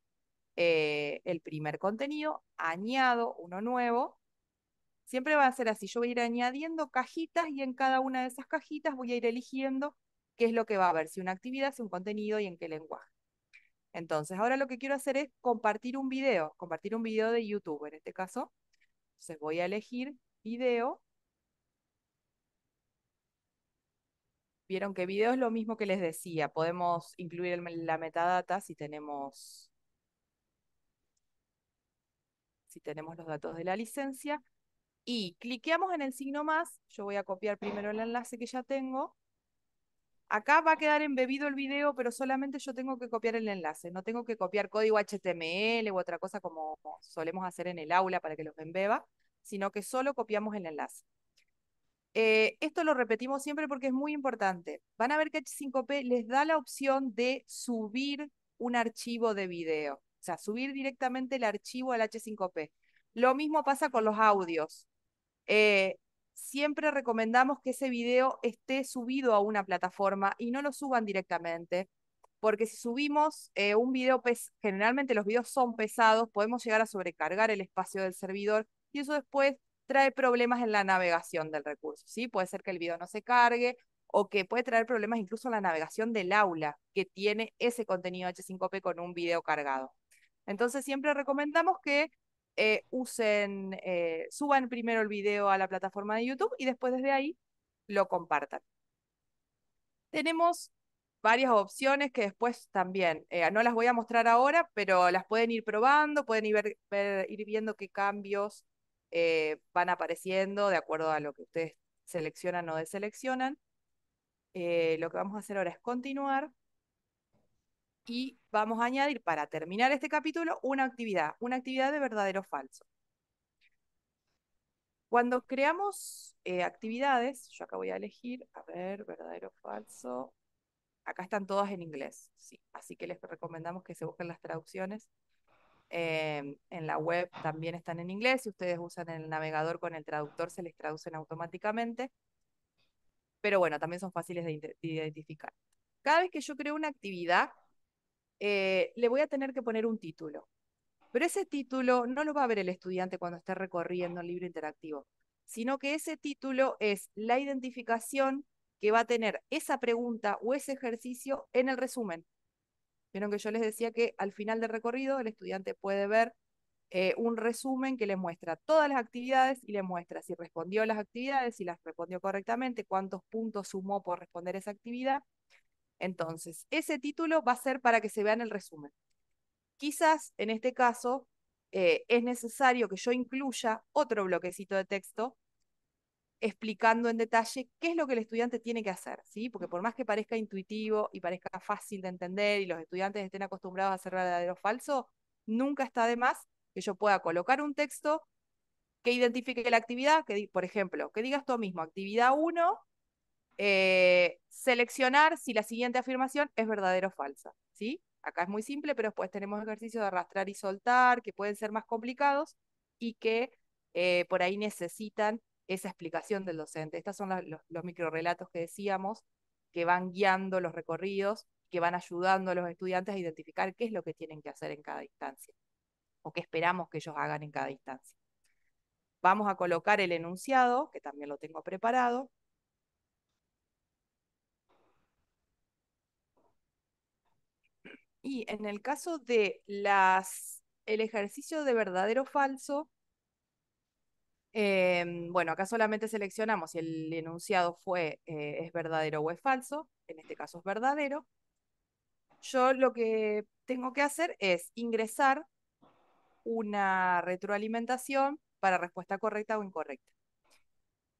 eh, el primer contenido, añado uno nuevo. Siempre va a ser así, yo voy a ir añadiendo cajitas y en cada una de esas cajitas voy a ir eligiendo qué es lo que va a haber, si una actividad, si un contenido y en qué lenguaje. Entonces, ahora lo que quiero hacer es compartir un video, compartir un video de YouTube en este caso. Entonces voy a elegir video. Vieron que video es lo mismo que les decía. Podemos incluir la metadata si tenemos, si tenemos los datos de la licencia. Y cliqueamos en el signo más. Yo voy a copiar primero el enlace que ya tengo acá va a quedar embebido el video, pero solamente yo tengo que copiar el enlace, no tengo que copiar código HTML u otra cosa como solemos hacer en el aula para que los embeba, sino que solo copiamos el enlace. Eh, esto lo repetimos siempre porque es muy importante. Van a ver que H5P les da la opción de subir un archivo de video, o sea, subir directamente el archivo al H5P. Lo mismo pasa con los audios. Eh, siempre recomendamos que ese video esté subido a una plataforma y no lo suban directamente, porque si subimos eh, un video, generalmente los videos son pesados, podemos llegar a sobrecargar el espacio del servidor y eso después trae problemas en la navegación del recurso, ¿sí? Puede ser que el video no se cargue o que puede traer problemas incluso en la navegación del aula que tiene ese contenido H5P con un video cargado. Entonces siempre recomendamos que eh, usen, eh, suban primero el video a la plataforma de YouTube y después desde ahí lo compartan. Tenemos varias opciones que después también, eh, no las voy a mostrar ahora, pero las pueden ir probando, pueden ir, viendo qué cambios van apareciendo de acuerdo a lo que ustedes seleccionan o deseleccionan. lo que vamos a hacer ahora es continuar y vamos a añadir para terminar este capítulo una actividad, una actividad de verdadero o falso. Cuando creamos eh, actividades, yo acá voy a elegir, a ver, verdadero o falso. Acá están todas en inglés, sí, así que les recomendamos que se busquen las traducciones. Em, en la web también están en inglés, si ustedes usan el navegador con el traductor se les traducen automáticamente, pero bueno, también son fáciles de identificar. Cada vez que yo creo una actividad, eh, le voy a tener que poner un título. Pero ese título no lo va a ver el estudiante cuando esté recorriendo el libro interactivo, sino que ese título es la identificación que va a tener esa pregunta o ese ejercicio en el resumen. Vieron que yo les decía que al final del recorrido el estudiante puede ver eh, un resumen que le muestra todas las actividades y le muestra si respondió a las actividades, si las respondió correctamente, cuántos puntos sumó por responder esa actividad entonces, ese título va a ser para que se vea en el resumen. Quizás en este caso eh, es necesario que yo incluya otro bloquecito de texto explicando en detalle qué es lo que el estudiante tiene que hacer, ¿sí? Porque por más que parezca intuitivo y parezca fácil de entender y los estudiantes estén acostumbrados a hacer verdadero o falso, nunca está de más que yo pueda colocar un texto que identifique la actividad, que por ejemplo, que digas tú mismo, actividad 1 eh, seleccionar si la siguiente afirmación es verdadera o falsa, ¿sí? Acá es muy simple, pero después tenemos ejercicios de arrastrar y soltar, que pueden ser más complicados y que eh, por ahí necesitan esa explicación del docente. Estos son los, los, microrelatos que decíamos, que van guiando los recorridos, que van ayudando a los estudiantes a identificar qué es lo que tienen que hacer en cada instancia, o qué esperamos que ellos hagan en cada instancia. Vamos a colocar el enunciado, que también lo tengo preparado. Y en el caso de las el ejercicio de verdadero o falso, em, bueno, acá solamente seleccionamos si el enunciado fue eh, es verdadero o es falso, en este caso es verdadero. Yo lo que tengo que hacer es ingresar una retroalimentación para respuesta correcta o incorrecta.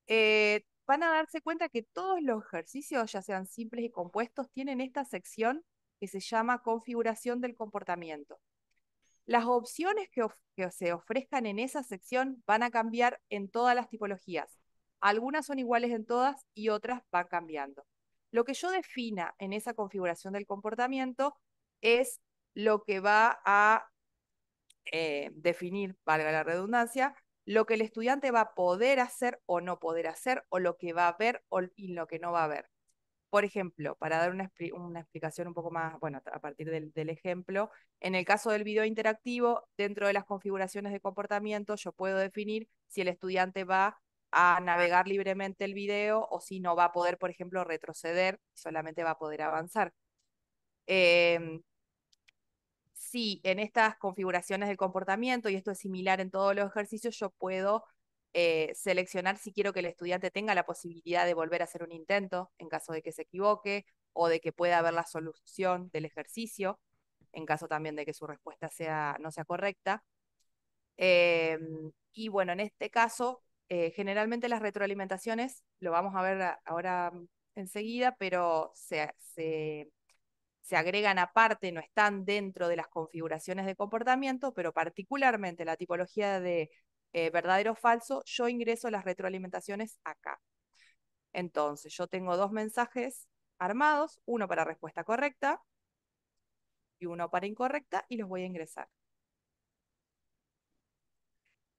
Eh, van a darse cuenta que todos los ejercicios, ya sean simples y compuestos, tienen esta sección que se llama configuración del comportamiento. Las opciones que, se ofrezcan en esa sección van a cambiar en todas las tipologías. Algunas son iguales en todas y otras van cambiando. Lo que yo defina en esa configuración del comportamiento es lo que va a eh, definir, valga la redundancia, lo que el estudiante va a poder hacer o no poder hacer, o lo que va a ver o, y lo que no va a ver. Por ejemplo, para dar una, explicación un poco más, bueno, a partir del, ejemplo, en el caso del video interactivo, dentro de las configuraciones de comportamiento, yo puedo definir si el estudiante va a navegar libremente el video o si no va a poder, por ejemplo, retroceder, solamente va a poder avanzar. Em, si en estas configuraciones de comportamiento, y esto es similar en todos los ejercicios, yo puedo eh, seleccionar si quiero que el estudiante tenga la posibilidad de volver a hacer un intento en caso de que se equivoque o de que pueda haber la solución del ejercicio, en caso también de que su respuesta sea, no sea correcta. Em, y bueno, en este caso, eh, generalmente las retroalimentaciones, lo vamos a ver ahora mm, enseguida, pero se, se agregan aparte, no están dentro de las configuraciones de comportamiento, pero particularmente la tipología de eh, verdadero o falso, yo ingreso las retroalimentaciones acá. Entonces, yo tengo dos mensajes armados, uno para respuesta correcta y uno para incorrecta, y los voy a ingresar.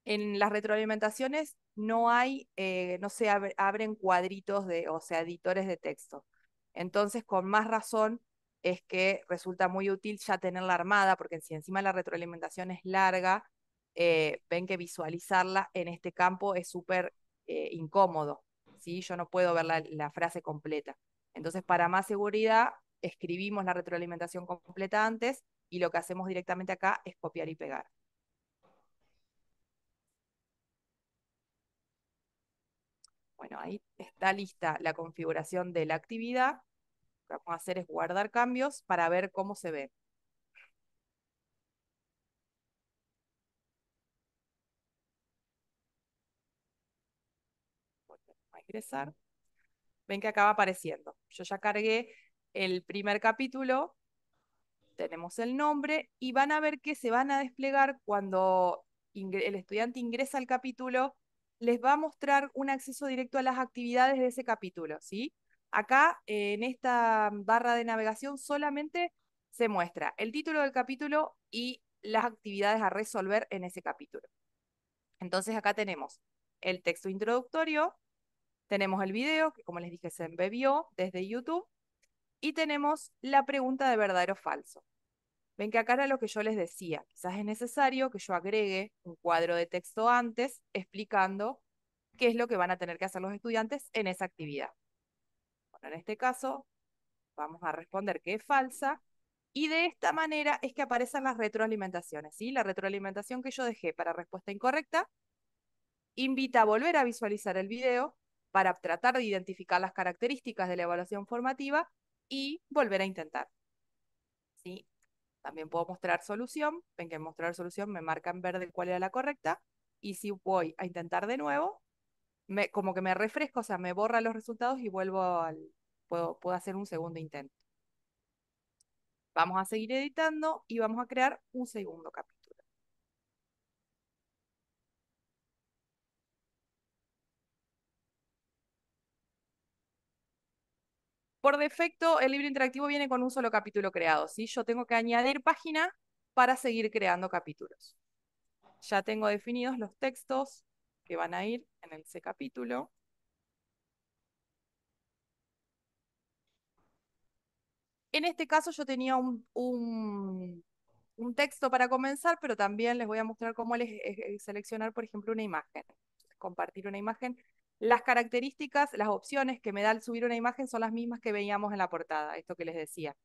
En las retroalimentaciones no hay, eh, no se abren cuadritos de, o sea, editores de texto. Entonces, con más razón es que resulta muy útil ya tenerla armada, porque si encima la retroalimentación es larga, eh, ven que visualizarla en este campo es súper eh, incómodo, ¿sí? Yo no puedo ver la, la frase completa. Entonces, para más seguridad, escribimos la retroalimentación completa antes y lo que hacemos directamente acá es copiar y pegar. Bueno, ahí está lista la configuración de la actividad. Lo que vamos a hacer es guardar cambios para ver cómo se ve. ingresar, ven que acaba apareciendo. Yo ya cargué el primer capítulo, tenemos el nombre y van a ver que se van a desplegar cuando el estudiante ingresa al capítulo, les va a mostrar un acceso directo a las actividades de ese capítulo, ¿sí? Acá, en esta barra de navegación, solamente se muestra el título del capítulo y las actividades a resolver en ese capítulo. Entonces acá tenemos el texto introductorio, tenemos el video, que como les dije se embebió desde YouTube, y tenemos la pregunta de verdadero o falso. Ven que acá era lo que yo les decía. Quizás es necesario que yo agregue un cuadro de texto antes explicando qué es lo que van a tener que hacer los estudiantes en esa actividad. Bueno, en este caso vamos a responder que es falsa y de esta manera es que aparecen las retroalimentaciones. ¿sí? La retroalimentación que yo dejé para respuesta incorrecta invita a volver a visualizar el video para tratar de identificar las características de la evaluación formativa y volver a intentar. ¿Sí? También puedo mostrar solución. Ven que mostrar solución me marca en verde cuál era la correcta. Y si voy a intentar de nuevo, me, como que me refresco, o sea, me borra los resultados y vuelvo al... Puedo, puedo hacer un segundo intento. Vamos a seguir editando y vamos a crear un segundo capítulo. Por defecto, el libro interactivo viene con un solo capítulo creado, ¿sí? Yo tengo que añadir página para seguir creando capítulos. Ya tengo definidos los textos que van a ir en el C capítulo. En este caso yo tenía un, texto para comenzar, pero también les voy a mostrar cómo eh, eh, seleccionar, por ejemplo, una imagen. Compartir una imagen las características, las opciones que me da al subir una imagen son las mismas que veíamos en la portada, esto que les decía.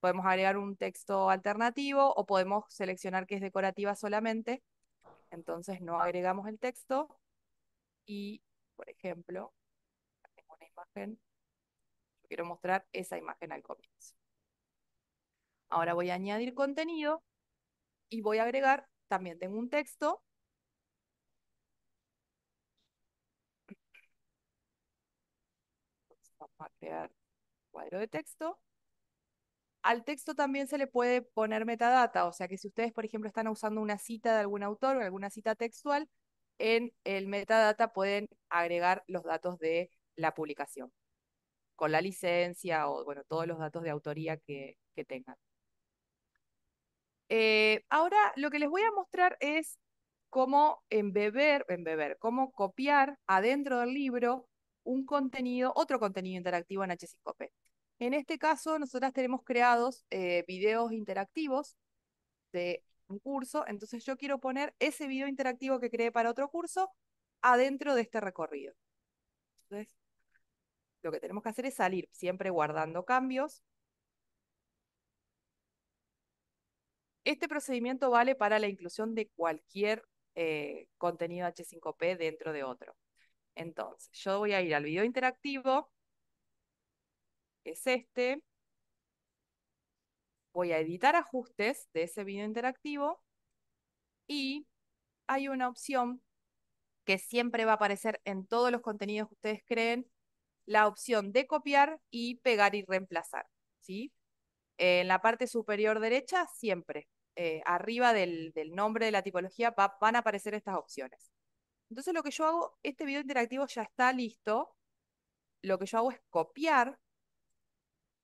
Podemos agregar un texto alternativo o podemos seleccionar que es decorativa solamente. Entonces no ah. agregamos el texto y, por ejemplo, tengo una imagen, quiero mostrar esa imagen al comienzo. Ahora voy a añadir contenido y voy a agregar, también tengo un texto a crear cuadro de texto. Al texto también se le puede poner metadata, o sea que si ustedes, por ejemplo, están usando una cita de algún autor o alguna cita textual, en el metadata pueden agregar los datos de la publicación, con la licencia o bueno, todos los datos de autoría que, tengan. Eh, ahora lo que les voy a mostrar es cómo embeber, embeber, cómo copiar adentro del libro un contenido, otro contenido interactivo en H5P. E. En este caso, nosotras tenemos creados eh, videos interactivos de un curso, entonces yo quiero poner ese video interactivo que creé para otro curso adentro de este recorrido. Entonces, lo que tenemos que hacer es salir, siempre guardando cambios. Este procedimiento vale para la inclusión de cualquier eh, contenido H5P e dentro de otro. Entonces, yo voy a ir al video interactivo, que es este. Voy a editar ajustes de ese video interactivo y hay una opción que siempre va a aparecer en todos los contenidos que ustedes creen, la opción de copiar y pegar y reemplazar. ¿sí? En la parte superior derecha, siempre, eh, arriba del, nombre de la tipología, van a aparecer estas opciones. Entonces lo que yo hago, este video interactivo ya está listo. Lo que yo hago es copiar.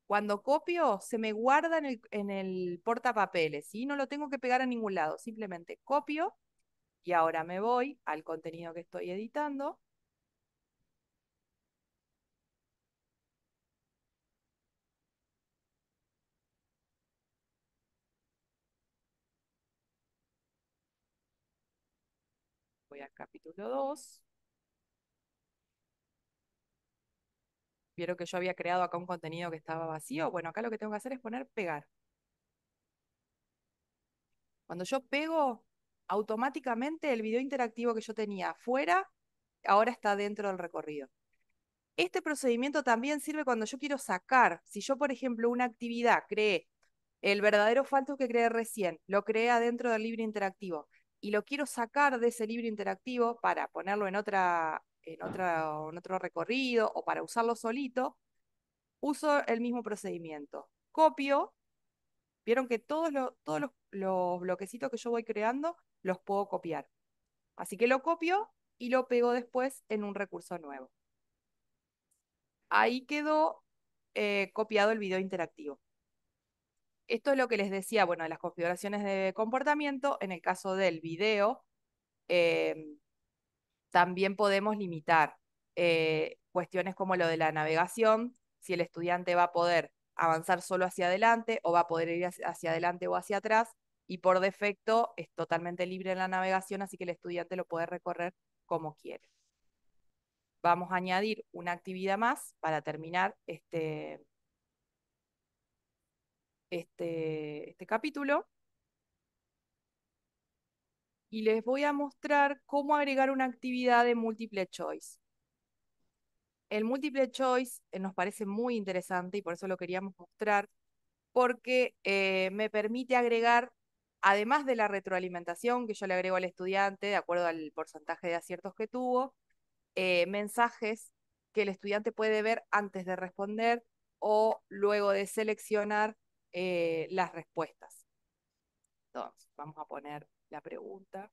Cuando copio, se me guarda en el, portapapeles, y No lo tengo que pegar a ningún lado, simplemente copio y ahora me voy al contenido que estoy editando voy capítulo 2. Vieron que yo había creado acá un contenido que estaba vacío. Bueno, acá lo que tengo que hacer es poner pegar. Cuando yo pego, automáticamente el video interactivo que yo tenía afuera, ahora está dentro del recorrido. Este procedimiento también sirve cuando yo quiero sacar, si yo, por ejemplo, una actividad creé el verdadero falto que creé recién, lo creé adentro del libro interactivo y lo quiero sacar de ese libro interactivo para ponerlo en, otra, en, ah. otra, otro recorrido o para usarlo solito, uso el mismo procedimiento. Copio, vieron que todos, todos los, bloquecitos que yo voy creando los puedo copiar. Así que lo copio y lo pego después en un recurso nuevo. Ahí quedó eh, copiado el video interactivo esto es lo que les decía, bueno, las configuraciones de comportamiento, en el caso del video, eh, también podemos limitar eh, cuestiones como lo de la navegación, si el estudiante va a poder avanzar solo hacia adelante o va a poder ir hacia adelante o hacia atrás, y por defecto es totalmente libre en la navegación, así que el estudiante lo puede recorrer como quiere. Vamos a añadir una actividad más para terminar este, este, este capítulo y les voy a mostrar cómo agregar una actividad de múltiple choice. El múltiple choice eh, nos parece muy interesante y por eso lo queríamos mostrar, porque eh, me permite agregar, además de la retroalimentación que yo le agrego al estudiante, de acuerdo al porcentaje de aciertos que tuvo, eh, mensajes que el estudiante puede ver antes de responder o luego de seleccionar eh, las respuestas. Entonces, vamos a poner la pregunta.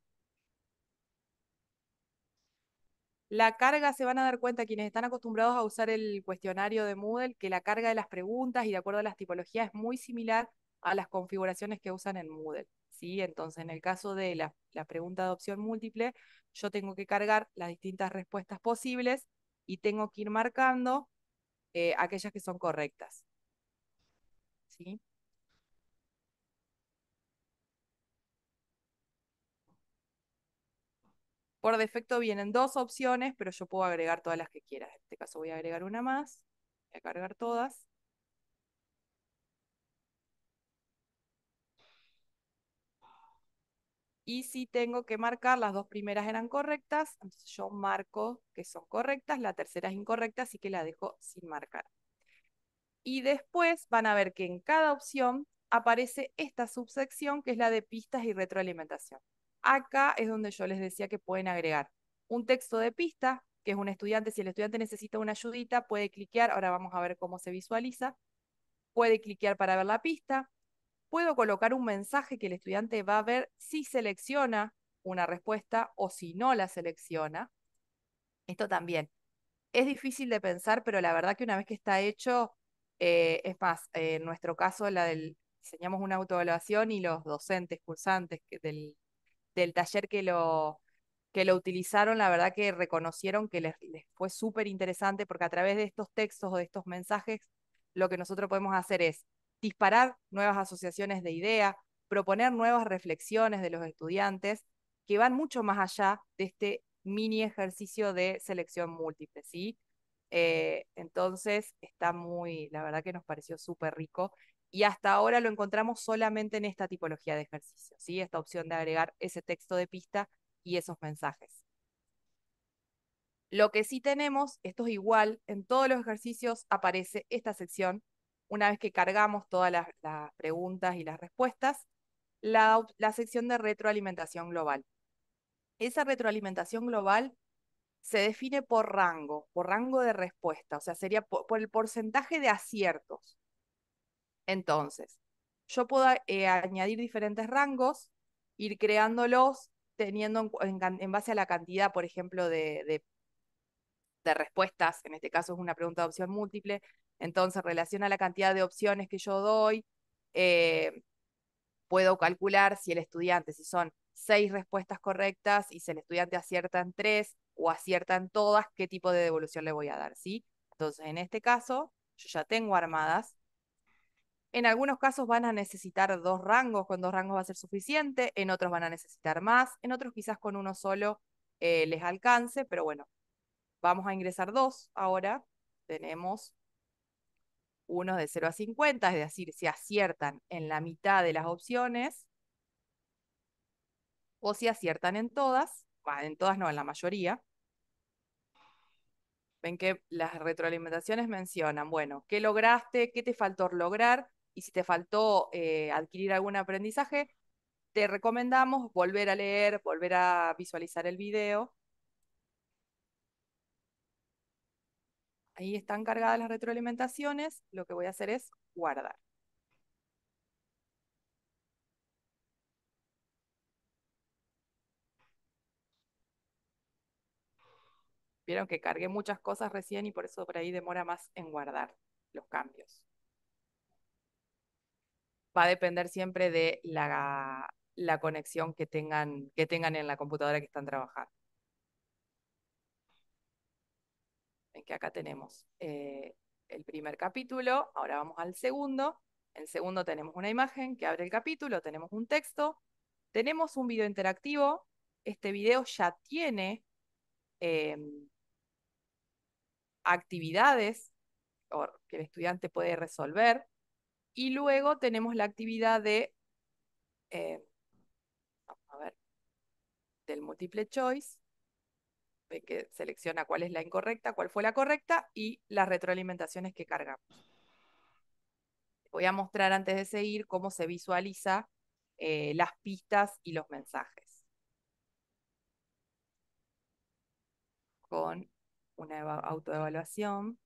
La carga, se van a dar cuenta quienes están acostumbrados a usar el cuestionario de Moodle, que la carga de las preguntas y de acuerdo a las tipologías es muy similar a las configuraciones que usan en Moodle. ¿sí? Entonces, en el caso de la, pregunta de opción múltiple, yo tengo que cargar las distintas respuestas posibles y tengo que ir marcando eh, aquellas que son correctas. Por defecto vienen dos opciones, pero yo puedo agregar todas las que quieras. En este caso voy a agregar una más, voy a cargar todas. Y si tengo que marcar, las dos primeras eran correctas, entonces yo marco que son correctas, la tercera es incorrecta, así que la dejo sin marcar. Y después van a ver que en cada opción aparece esta subsección que es la de pistas y retroalimentación. Acá es donde yo les decía que pueden agregar un texto de pista, que es un estudiante, si el estudiante necesita una ayudita, puede cliquear, ahora vamos a ver cómo se visualiza, puede cliquear para ver la pista, puedo colocar un mensaje que el estudiante va a ver si selecciona una respuesta o si no la selecciona. Esto también es difícil de pensar, pero la verdad que una vez que está hecho, eh, es más, eh, en nuestro caso, la del, diseñamos una autoevaluación y los docentes, cursantes del, taller que lo, utilizaron, la verdad que reconocieron que les, fue súper interesante porque a través de estos textos o de estos mensajes, lo que nosotros podemos hacer es disparar nuevas asociaciones de idea, proponer nuevas reflexiones de los estudiantes que van mucho más allá de este mini ejercicio de selección múltiple, ¿sí? Eh, entonces está muy, la verdad que nos pareció súper rico y hasta ahora lo encontramos solamente en esta tipología de ejercicios, ¿sí? esta opción de agregar ese texto de pista y esos mensajes. Lo que sí tenemos, esto es igual, en todos los ejercicios aparece esta sección. Una vez que cargamos todas las, preguntas y las respuestas, la sección de retroalimentación global. Esa retroalimentación global se define por rango, por rango de respuesta, o sea, sería por, el porcentaje de aciertos. Entonces, yo puedo eh, añadir diferentes rangos, ir creándolos teniendo en, base a la cantidad, por ejemplo, de, respuestas, en este caso es una pregunta de opción múltiple, entonces relaciona la cantidad de opciones que yo doy, eh, puedo calcular si el estudiante, si son seis respuestas correctas y si el estudiante acierta en tres, o aciertan todas qué tipo de devolución le voy a dar, ¿sí? Entonces, en este caso, yo ya tengo armadas. En algunos casos van a necesitar dos rangos, con dos rangos va a ser suficiente, en otros van a necesitar más, en otros quizás con uno solo eh, les alcance, pero bueno, vamos a ingresar dos ahora. Tenemos unos de 0 a 50, es decir, si aciertan en la mitad de las opciones o si aciertan en todas, en todas no, en la mayoría, ven que las retroalimentaciones mencionan, bueno, ¿qué lograste? ¿Qué te faltó lograr? Y si te faltó eh, adquirir algún aprendizaje, te recomendamos volver a leer, volver a visualizar el video. Ahí están cargadas las retroalimentaciones. Lo que voy a hacer es guardar. Vieron que cargué muchas cosas recién y por eso por ahí demora más en guardar los cambios. Va a depender siempre de la, conexión que tengan, que tengan en la computadora que están trabajando. Ven que acá tenemos eh, el primer capítulo, ahora vamos al segundo. En segundo tenemos una imagen que abre el capítulo, tenemos un texto, tenemos un video interactivo. Este video ya tiene em, actividades que el estudiante puede resolver. Y luego tenemos la actividad de, eh, del multiple choice, que selecciona cuál es la incorrecta, cuál fue la correcta y las retroalimentaciones que cargamos. Voy a mostrar antes de seguir cómo se visualiza eh, las pistas y los mensajes. Con una autoevaluación.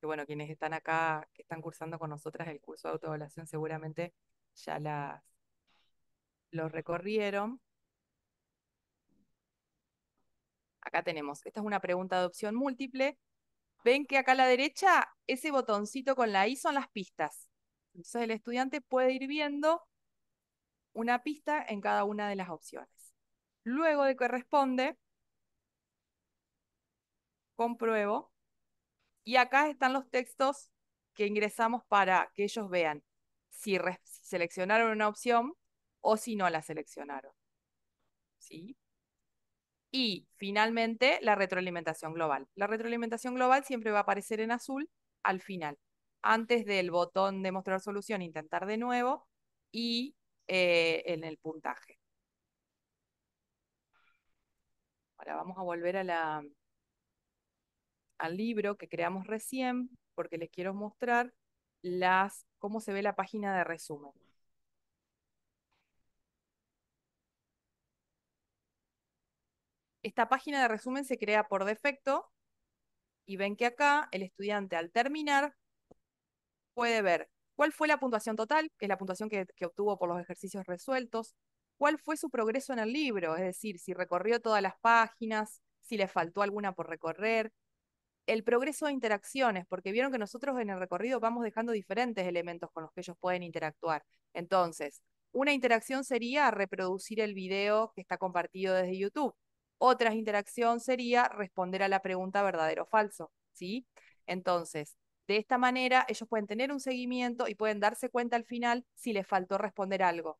Que bueno, quienes están acá, que están cursando con nosotras el curso de autoevaluación, seguramente ya las, los recorrieron. Acá tenemos, esta es una pregunta de opción múltiple. Ven que acá a la derecha, ese botoncito con la I son las pistas. Entonces el estudiante puede ir viendo una pista en cada una de las opciones. Luego de que responde, compruebo. Y acá están los textos que ingresamos para que ellos vean si, seleccionaron una opción o si no la seleccionaron. ¿Sí? Y finalmente, la retroalimentación global. La retroalimentación global siempre va a aparecer en azul al final, antes del botón de mostrar solución, intentar de nuevo y eh, en el puntaje. Ahora vamos a volver a la, al libro que creamos recién, porque les quiero mostrar las, cómo se ve la página de resumen. Esta página de resumen se crea por defecto y ven que acá el estudiante al terminar puede ver cuál fue la puntuación total, que es la puntuación que, que, obtuvo por los ejercicios resueltos, cuál fue su progreso en el libro, es decir, si recorrió todas las páginas, si le faltó alguna por recorrer, el progreso de interacciones, porque vieron que nosotros en el recorrido vamos dejando diferentes elementos con los que ellos pueden interactuar. Entonces, una interacción sería reproducir el video que está compartido desde YouTube. Otra interacción sería responder a la pregunta verdadero o falso, ¿sí? Entonces, de esta manera ellos pueden tener un seguimiento y pueden darse cuenta al final si les faltó responder algo.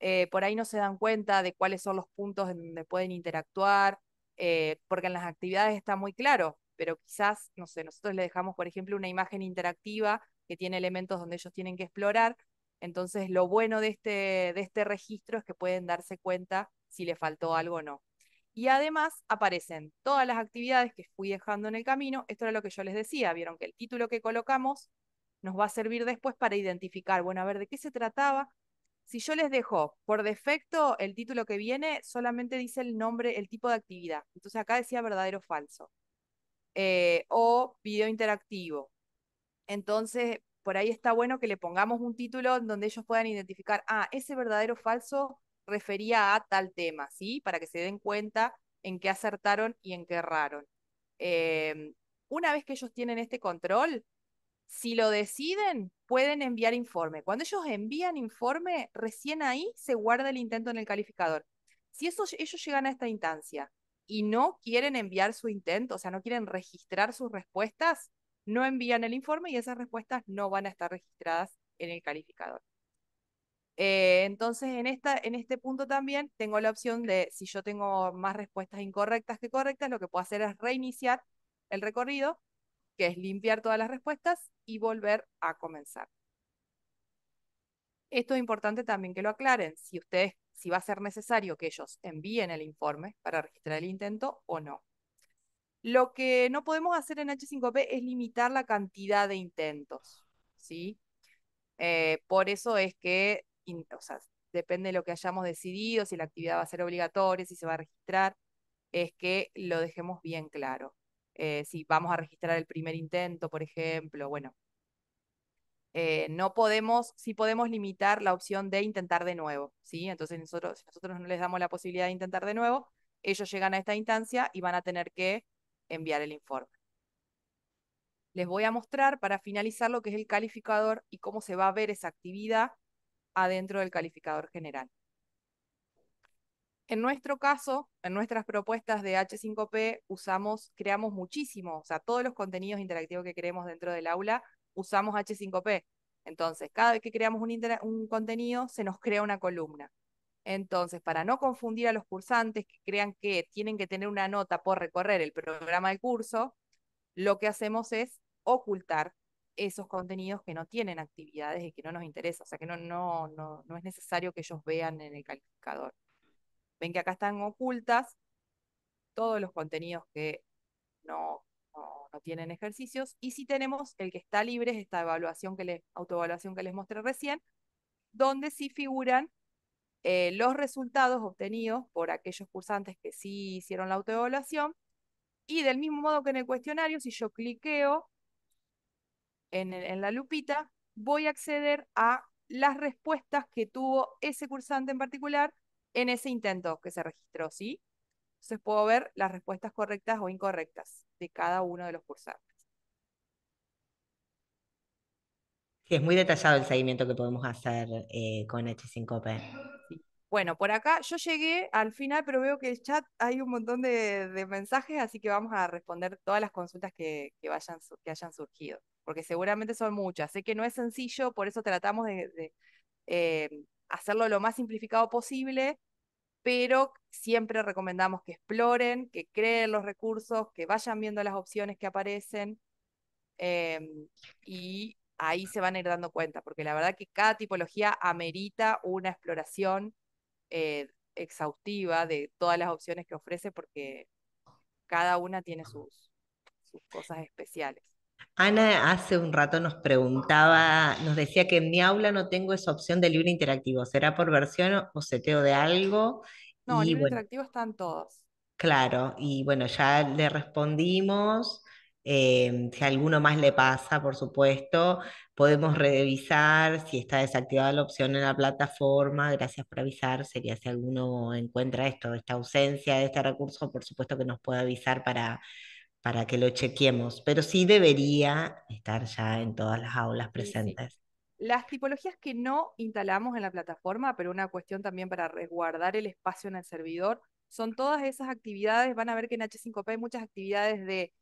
Eh, por ahí no se dan cuenta de cuáles son los puntos en donde pueden interactuar, eh, porque en las actividades está muy claro pero quizás, no sé, nosotros le dejamos, por ejemplo, una imagen interactiva que tiene elementos donde ellos tienen que explorar. Entonces, lo bueno de este, de este registro es que pueden darse cuenta si le faltó algo o no. Y además aparecen todas las actividades que fui dejando en el camino. Esto era lo que yo les decía. Vieron que el título que colocamos nos va a servir después para identificar, bueno, a ver, ¿de qué se trataba? Si yo les dejo por defecto el título que viene, solamente dice el nombre, el tipo de actividad. Entonces acá decía verdadero o falso. Eh, o video interactivo. Entonces, por ahí está bueno que le pongamos un título donde ellos puedan identificar, ah, ese verdadero o falso refería a tal tema, ¿sí? Para que se den cuenta en qué acertaron y en qué erraron. Em, una vez que ellos tienen este control, si lo deciden, pueden enviar informe. Cuando ellos envían informe, recién ahí se guarda el intento en el calificador. Si ellos llegan a esta instancia y no quieren enviar su intento, o sea, no quieren registrar sus respuestas, no envían el informe y esas respuestas no van a estar registradas en el calificador. Eh, entonces, en, esta, en este punto también tengo la opción de, si yo tengo más respuestas incorrectas que correctas, lo que puedo hacer es reiniciar el recorrido, que es limpiar todas las respuestas y volver a comenzar. Esto es importante también que lo aclaren. Si ustedes si va a ser necesario que ellos envíen el informe para registrar el intento o no. Lo que no podemos hacer en H5P es limitar la cantidad de intentos, ¿sí? Eh, por eso es que, o sea, depende de lo que hayamos decidido, si la actividad va a ser obligatoria, si se va a registrar, es que lo dejemos bien claro. Eh, si vamos a registrar el primer intento, por ejemplo, bueno, eh, no podemos, sí podemos limitar la opción de intentar de nuevo, ¿sí? Entonces nosotros, si nosotros no les damos la posibilidad de intentar de nuevo, ellos llegan a esta instancia y van a tener que enviar el informe. Les voy a mostrar para finalizar lo que es el calificador y cómo se va a ver esa actividad adentro del calificador general. En nuestro caso, en nuestras propuestas de H5P, usamos, creamos muchísimo, o sea, todos los contenidos interactivos que creemos dentro del aula usamos H5P. Entonces, cada vez que creamos un, contenido, se nos crea una columna. Entonces, para no confundir a los cursantes que crean que tienen que tener una nota por recorrer el programa del curso, lo que hacemos es ocultar esos contenidos que no tienen actividades y que no nos interesa, o sea, que no, no, no, no es necesario que ellos vean en el calificador. Ven que acá están ocultas todos los contenidos que no, tienen ejercicios, y si tenemos el que está libre, es esta evaluación que les, autoevaluación que les mostré recién, donde sí figuran eh, los resultados obtenidos por aquellos cursantes que sí hicieron la autoevaluación, y del mismo modo que en el cuestionario, si yo cliqueo en, en la lupita, voy a acceder a las respuestas que tuvo ese cursante en particular en ese intento que se registró, ¿sí? Entonces puedo ver las respuestas correctas o incorrectas de cada uno de los cursantes.
Sí, es muy detallado el seguimiento que podemos hacer eh, con H5P.
Bueno, por acá yo llegué al final, pero veo que el chat hay un montón de, mensajes, así que vamos a responder todas las consultas que, vayan, que hayan surgido, porque seguramente son muchas. Sé que no es sencillo, por eso tratamos de, eh, hacerlo lo más simplificado posible, pero siempre recomendamos que exploren, que creen los recursos, que vayan viendo las opciones que aparecen em, y ahí se van a ir dando cuenta, porque la verdad que cada tipología amerita una exploración eh, exhaustiva de todas las opciones que ofrece, porque cada una tiene sus, sus cosas especiales.
Ana hace un rato nos preguntaba, nos decía que en mi aula no tengo esa opción de libro interactivo. ¿Será por versión o seteo de algo? No, y nivel interactivo
están todos.
Claro, y bueno, ya le respondimos. Eh, si a alguno más le pasa, por supuesto, podemos revisar si está desactivada la opción en la plataforma. Gracias por avisar. Sería si alguno encuentra esto, esta ausencia de este recurso, por supuesto que nos puede avisar para, para que lo chequemos. Pero sí debería estar ya en todas las aulas presentes.
Las tipologías que no instalamos en la plataforma, pero una cuestión también para resguardar el espacio en el servidor, son todas esas actividades. Van a ver que en H5P hay muchas actividades de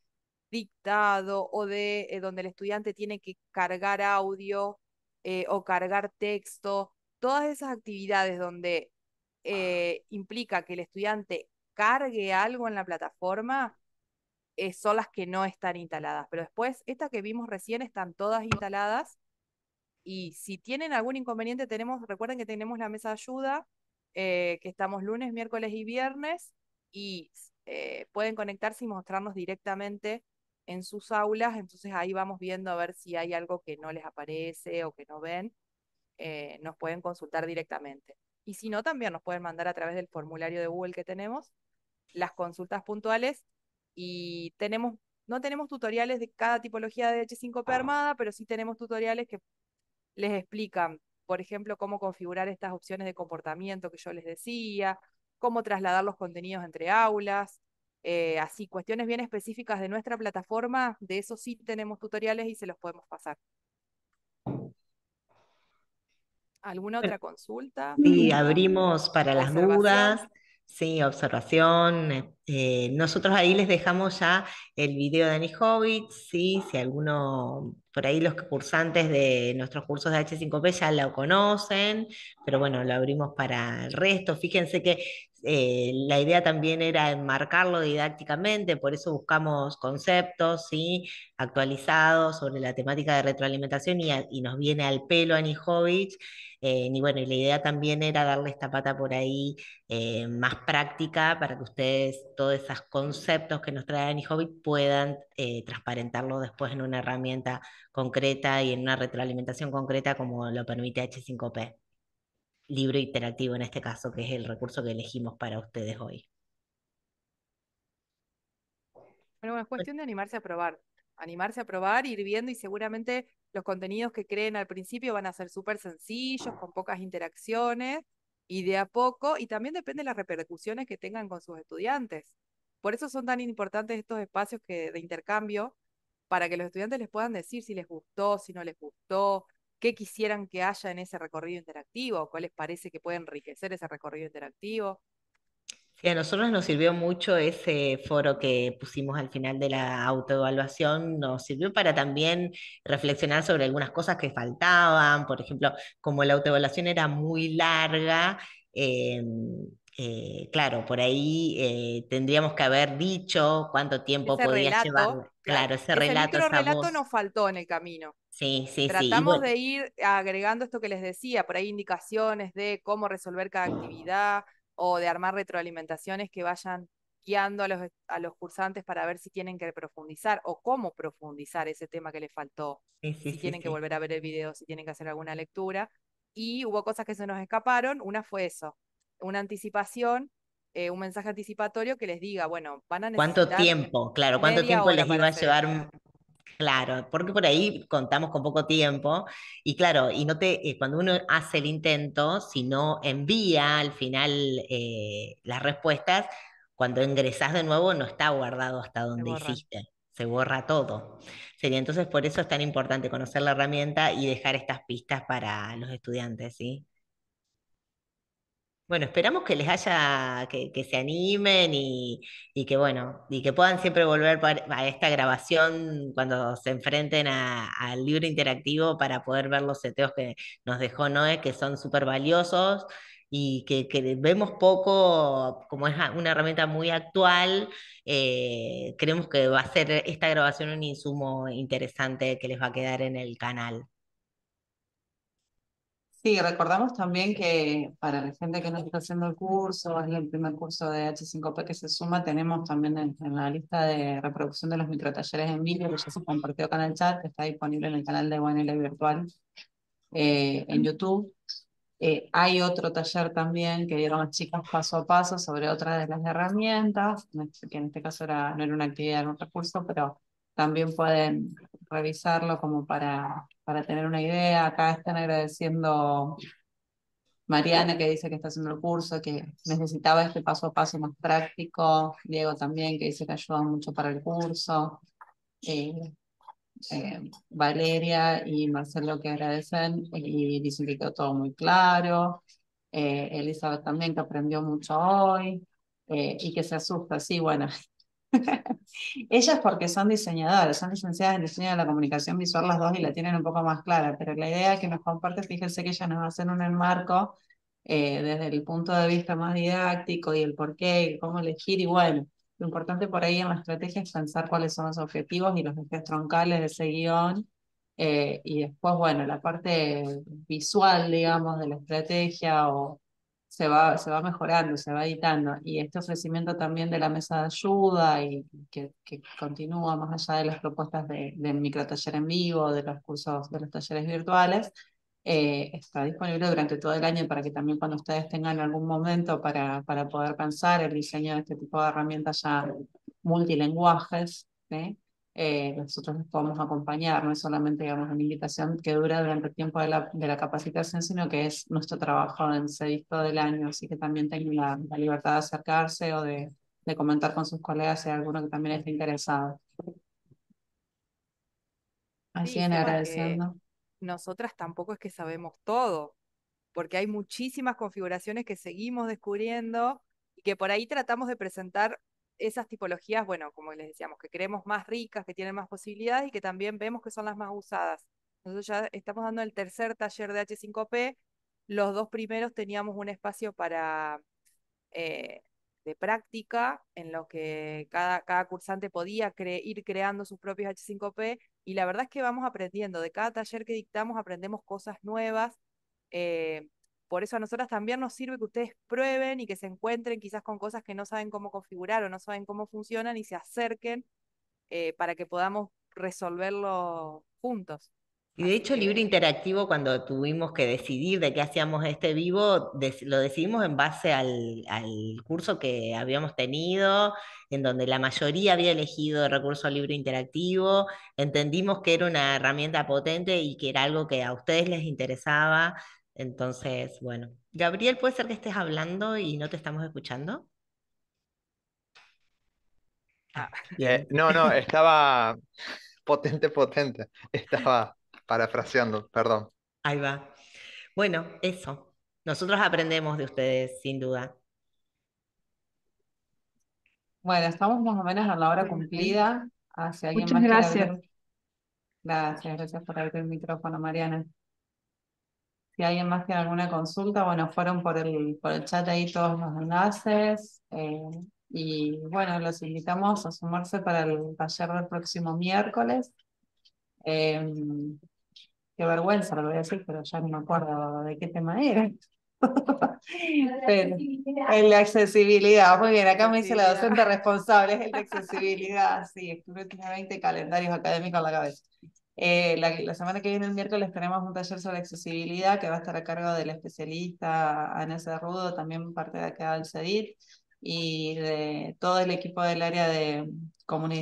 dictado o de eh, donde el estudiante tiene que cargar audio eh, o cargar texto. Todas esas actividades donde ah. eh, implica que el estudiante cargue algo en la plataforma son las que no están instaladas. Pero después, estas que vimos recién están todas instaladas y si tienen algún inconveniente, tenemos, recuerden que tenemos la mesa de ayuda, eh, que estamos lunes, miércoles y viernes, y eh, pueden conectarse y mostrarnos directamente en sus aulas. Entonces ahí vamos viendo a ver si hay algo que no les aparece o que no ven. Eh, nos pueden consultar directamente. Y si no, también nos pueden mandar a través del formulario de Google que tenemos las consultas puntuales. Y tenemos, no tenemos tutoriales de cada tipología de H5 ah. p armada, pero sí tenemos tutoriales que les explican, por ejemplo, cómo configurar estas opciones de comportamiento que yo les decía, cómo trasladar los contenidos entre aulas, eh, así, cuestiones bien específicas de nuestra plataforma, de eso sí tenemos tutoriales y se los podemos pasar. ¿Alguna otra consulta?
Sí, abrimos para las dudas Sí, observación. Eh, eh, nosotros ahí les dejamos ya el video de Annie Hobbit, sí, si alguno, por ahí los cursantes de nuestros cursos de H5P ya lo conocen, pero bueno, lo abrimos para el resto. Fíjense que eh, la idea también era enmarcarlo didácticamente, por eso buscamos conceptos ¿sí? actualizados sobre la temática de retroalimentación y, nos viene al pelo Ani Eh, y bueno, la idea también era darle esta pata por ahí eh, más práctica para que ustedes todos esos conceptos que nos trae Anijovic puedan eh, transparentarlo después en una herramienta concreta y en una retroalimentación concreta como lo permite H5P libro interactivo en este caso, que es el recurso que elegimos para ustedes hoy.
Bueno, es pues cuestión de animarse a probar, animarse a probar, ir viendo y seguramente los contenidos que creen al principio van a ser súper sencillos, con pocas interacciones y de a poco, y también depende de las repercusiones que tengan con sus estudiantes. Por eso son tan importantes estos espacios de intercambio, para que los estudiantes les puedan decir si les gustó, si no les gustó, qué quisieran que haya en ese recorrido interactivo, cuáles parece que puede enriquecer ese recorrido interactivo.
a nosotros nos sirvió mucho ese foro que pusimos al final de la autoevaluación, nos sirvió para también reflexionar sobre algunas cosas que faltaban, por ejemplo, como la autoevaluación era muy larga, eh, eh, claro, por ahí eh, tendríamos que haber dicho cuánto tiempo podía llevar. Claro, ese, relato. Ese relato
nos faltó en el camino.
Sí, sí, Tratamos sí, de
ir agregando esto que les decía, por ahí indicaciones de cómo resolver cada actividad o de armar retroalimentaciones que vayan guiando a los, a los cursantes para ver si tienen que profundizar o cómo profundizar ese tema que les faltó,
si tienen que
volver a ver el video, si tienen que hacer alguna lectura. Y hubo cosas que se nos escaparon, una fue eso, una anticipación eh, un mensaje anticipatorio que les diga, bueno, van a necesitar... ¿Cuánto tiempo?
Claro, ¿cuánto tiempo les iba a llevar Claro, porque por ahí contamos con poco tiempo y claro, y no eh, cuando uno hace el intento, si no envía al final eh, las respuestas, cuando ingresas de nuevo no está guardado hasta donde hiciste, se borra todo. Sería entonces por eso es tan importante conocer la herramienta y dejar estas pistas para los estudiantes, ¿sí? Bueno, esperamos que les haya, que, se animen y, que bueno, y que puedan siempre volver a esta grabación cuando se enfrenten al libro interactivo para poder ver los seteos que nos dejó Noé, que son súper valiosos y que, vemos poco, como es una herramienta muy actual, eh, creemos que va a ser esta grabación un insumo interesante que les va a quedar en el canal.
Sí, recordamos también que para la gente que no está haciendo el curso, es el primer curso de H5P que se suma, tenemos también en, la lista de reproducción de los microtalleres en vídeo que ya se compartió acá en el chat, que está disponible en el canal de UNL Virtual eh, en YouTube. Eh, hay otro taller también que dieron a chicas paso a paso sobre otra de las herramientas, este, que en este caso no era una actividad, era un recurso, pero también pueden revisarlo como para para tener una idea. Acá están agradeciendo Mariana que dice que está haciendo el curso, que necesitaba este paso a paso más práctico. Diego también que dice que ayuda mucho para el curso. Eh, eh, Valeria y Marcelo que agradecen y dicen que quedó todo muy claro. Eh, Elizabeth también que aprendió mucho hoy y que se asusta. Sí, bueno, ellas porque son diseñadoras, son licenciadas en diseño de la comunicación visual las dos y la tienen un poco más clara, pero la idea que nos comparte, fíjense que ellas nos hacen un enmarco eh, desde el punto de vista más didáctico y el por qué, y cómo elegir, y bueno, lo importante por ahí en la estrategia es pensar cuáles son los objetivos y los ejes troncales de ese guión, eh, y después, bueno, la parte visual, digamos, de la estrategia o se va, se va mejorando, se va editando. Y este ofrecimiento también de la mesa de ayuda y que, continúa más allá de las propuestas del de microtaller en vivo, de los cursos, de los talleres virtuales, eh, está disponible durante todo el año para que también cuando ustedes tengan algún momento para, para poder pensar el diseño de este tipo de herramientas ya multilenguajes, ¿sí? Eh, nosotros les podemos acompañar, no es solamente digamos, una invitación que dura durante el tiempo de la, capacitación, sino que es nuestro trabajo en visto del año, así que también tengan la, libertad de acercarse o de, de comentar con sus colegas si hay alguno que también esté interesado. Así en agradeciendo.
Nosotras tampoco es que sabemos todo, porque hay muchísimas configuraciones que seguimos descubriendo y que por ahí tratamos de presentar esas tipologías, bueno, como les decíamos, que creemos más ricas, que tienen más posibilidades y que también vemos que son las más usadas. Nosotros ya estamos dando el tercer taller de H5P. Los dos primeros teníamos un espacio para eh, de práctica en lo que cada, cada cursante podía ir creando sus propios H5P y la verdad es que vamos aprendiendo, de cada taller que dictamos aprendemos cosas nuevas, eh, por eso a nosotras también nos sirve que ustedes prueben y que se encuentren quizás con cosas que no saben cómo configurar o no saben cómo funcionan y se acerquen eh, para que podamos resolverlo juntos.
Y de hecho, Libre interactivo, cuando tuvimos que decidir de qué hacíamos este vivo, lo decidimos en base al, curso que habíamos tenido, en donde la mayoría había elegido el recurso Libre interactivo. Entendimos que era una herramienta potente y que era algo que a ustedes les interesaba. Entonces, bueno, Gabriel, puede ser que estés hablando y no te estamos escuchando.
Ah. Eh, no, no, estaba potente, potente. Estaba parafraseando, perdón.
Ahí va. Bueno, eso. Nosotros aprendemos de ustedes, sin duda.
Bueno, estamos más o menos a la hora cumplida. Ah, Muchas gracias. Gracias, gracias por abrir el micrófono, Mariana. Si alguien más tiene alguna consulta, bueno, fueron por el, chat ahí todos los enlaces. Eh, y bueno, los invitamos a sumarse para el taller del próximo miércoles. Em, qué vergüenza, lo voy a decir, pero ya no me acuerdo de qué tema era.
En
la accesibilidad, muy bien, acá me dice la docente responsable, es el de accesibilidad, sí, estuve 20 calendarios académicos en la cabeza. Eh, la, semana que viene, el miércoles, tenemos un taller sobre accesibilidad que va a estar a cargo del especialista Ana Cerrudo, también parte de acá del CEDIT, y de todo el equipo del área de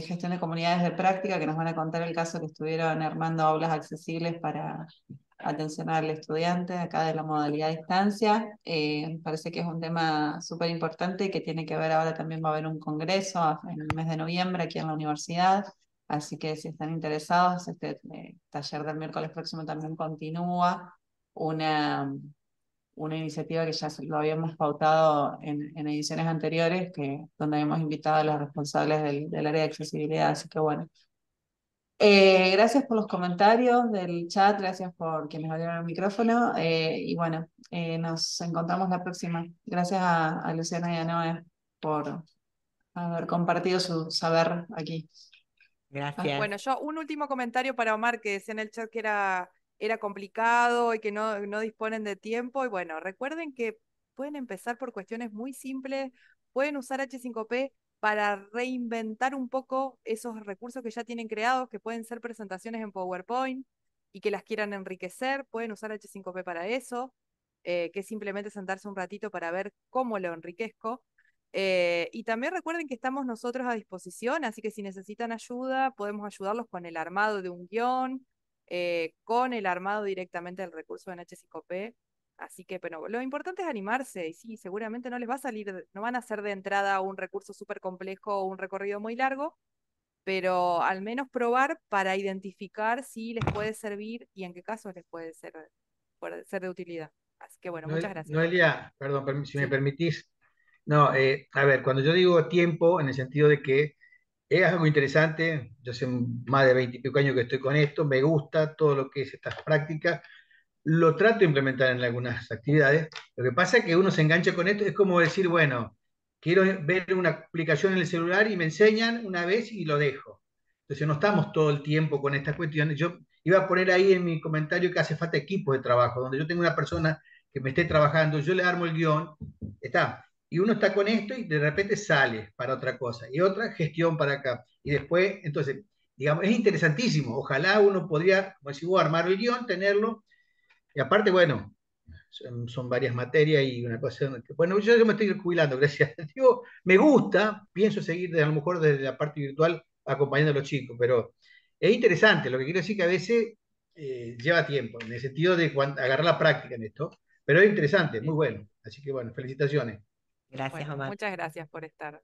gestión de comunidades de práctica que nos van a contar el caso que estuvieron armando aulas accesibles para atención al estudiante acá de la modalidad de distancia. Eh, parece que es un tema súper importante que tiene que ver ahora también va a haber un congreso en el mes de noviembre aquí en la universidad Así que si están interesados, este eh, taller del miércoles próximo también continúa. Una, una iniciativa que ya lo habíamos pautado en, ediciones anteriores, que, donde habíamos invitado a los responsables del, área de accesibilidad. Así que bueno. Eh, gracias por los comentarios del chat, gracias por quienes abrieron el micrófono eh, y bueno, nos encontramos la próxima. Gracias a, a Luciana y a Noé por haber compartido su saber aquí. Gracias. Ah, bueno,
yo un último comentario para Omar, que decía en el chat que era, era complicado y que no, no disponen de tiempo. Y bueno, recuerden que pueden empezar por cuestiones muy simples, pueden usar H5P para reinventar un poco esos recursos que ya tienen creados, que pueden ser presentaciones en PowerPoint y que las quieran enriquecer, pueden usar H5P para eso, eh, que que simplemente sentarse un ratito para ver cómo lo enriquezco. Eh, y también recuerden que estamos nosotros a disposición, así que si necesitan ayuda, podemos ayudarlos con el armado de un guión, eh, con el armado directamente del recurso de NH5P. Así que, pero lo importante es animarse, y sí, seguramente no les va a salir, no van a ser de entrada un recurso súper complejo o un recorrido muy largo, pero al menos probar para identificar si les puede servir y en qué casos les puede ser, ser de utilidad. Así que bueno, muchas gracias.
Noelia, perdón, si me permitís, no, eh, a ver, cuando yo digo tiempo, en el sentido de que es algo interesante, yo hace más de veintipico años que estoy con esto, me gusta todo lo que es estas prácticas, lo trato de implementar en algunas actividades, lo que pasa es que uno se engancha con esto, es como decir, bueno, quiero ver una aplicación en el celular y me enseñan una vez y lo dejo. Entonces no estamos todo el tiempo con estas cuestiones. Yo iba a poner ahí en mi comentario que hace falta equipos de trabajo, donde yo tengo una persona que me esté trabajando, yo le armo el guión, está, y uno está con esto y de repente sale para otra cosa y otra gestión para acá. Y después, entonces, digamos, es interesantísimo. Ojalá uno podría, como decís armar el guión, tenerlo. Y aparte, bueno, son, varias materias y una cosa. bueno, yo, me estoy jubilando, gracias a Me gusta, pienso seguir de, a lo mejor desde la parte virtual acompañando a los chicos, pero es interesante. Lo que quiero decir que a veces eh, lleva tiempo, en el sentido de agarrar la práctica en esto. Pero es interesante, muy bueno. Así que bueno, felicitaciones.
Muchas gracias por estar.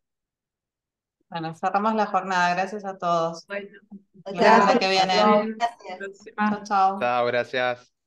Bueno, cerramos la
jornada. Gracias
a todos.
gracias. Que Gracias.
chao.
Chao, gracias.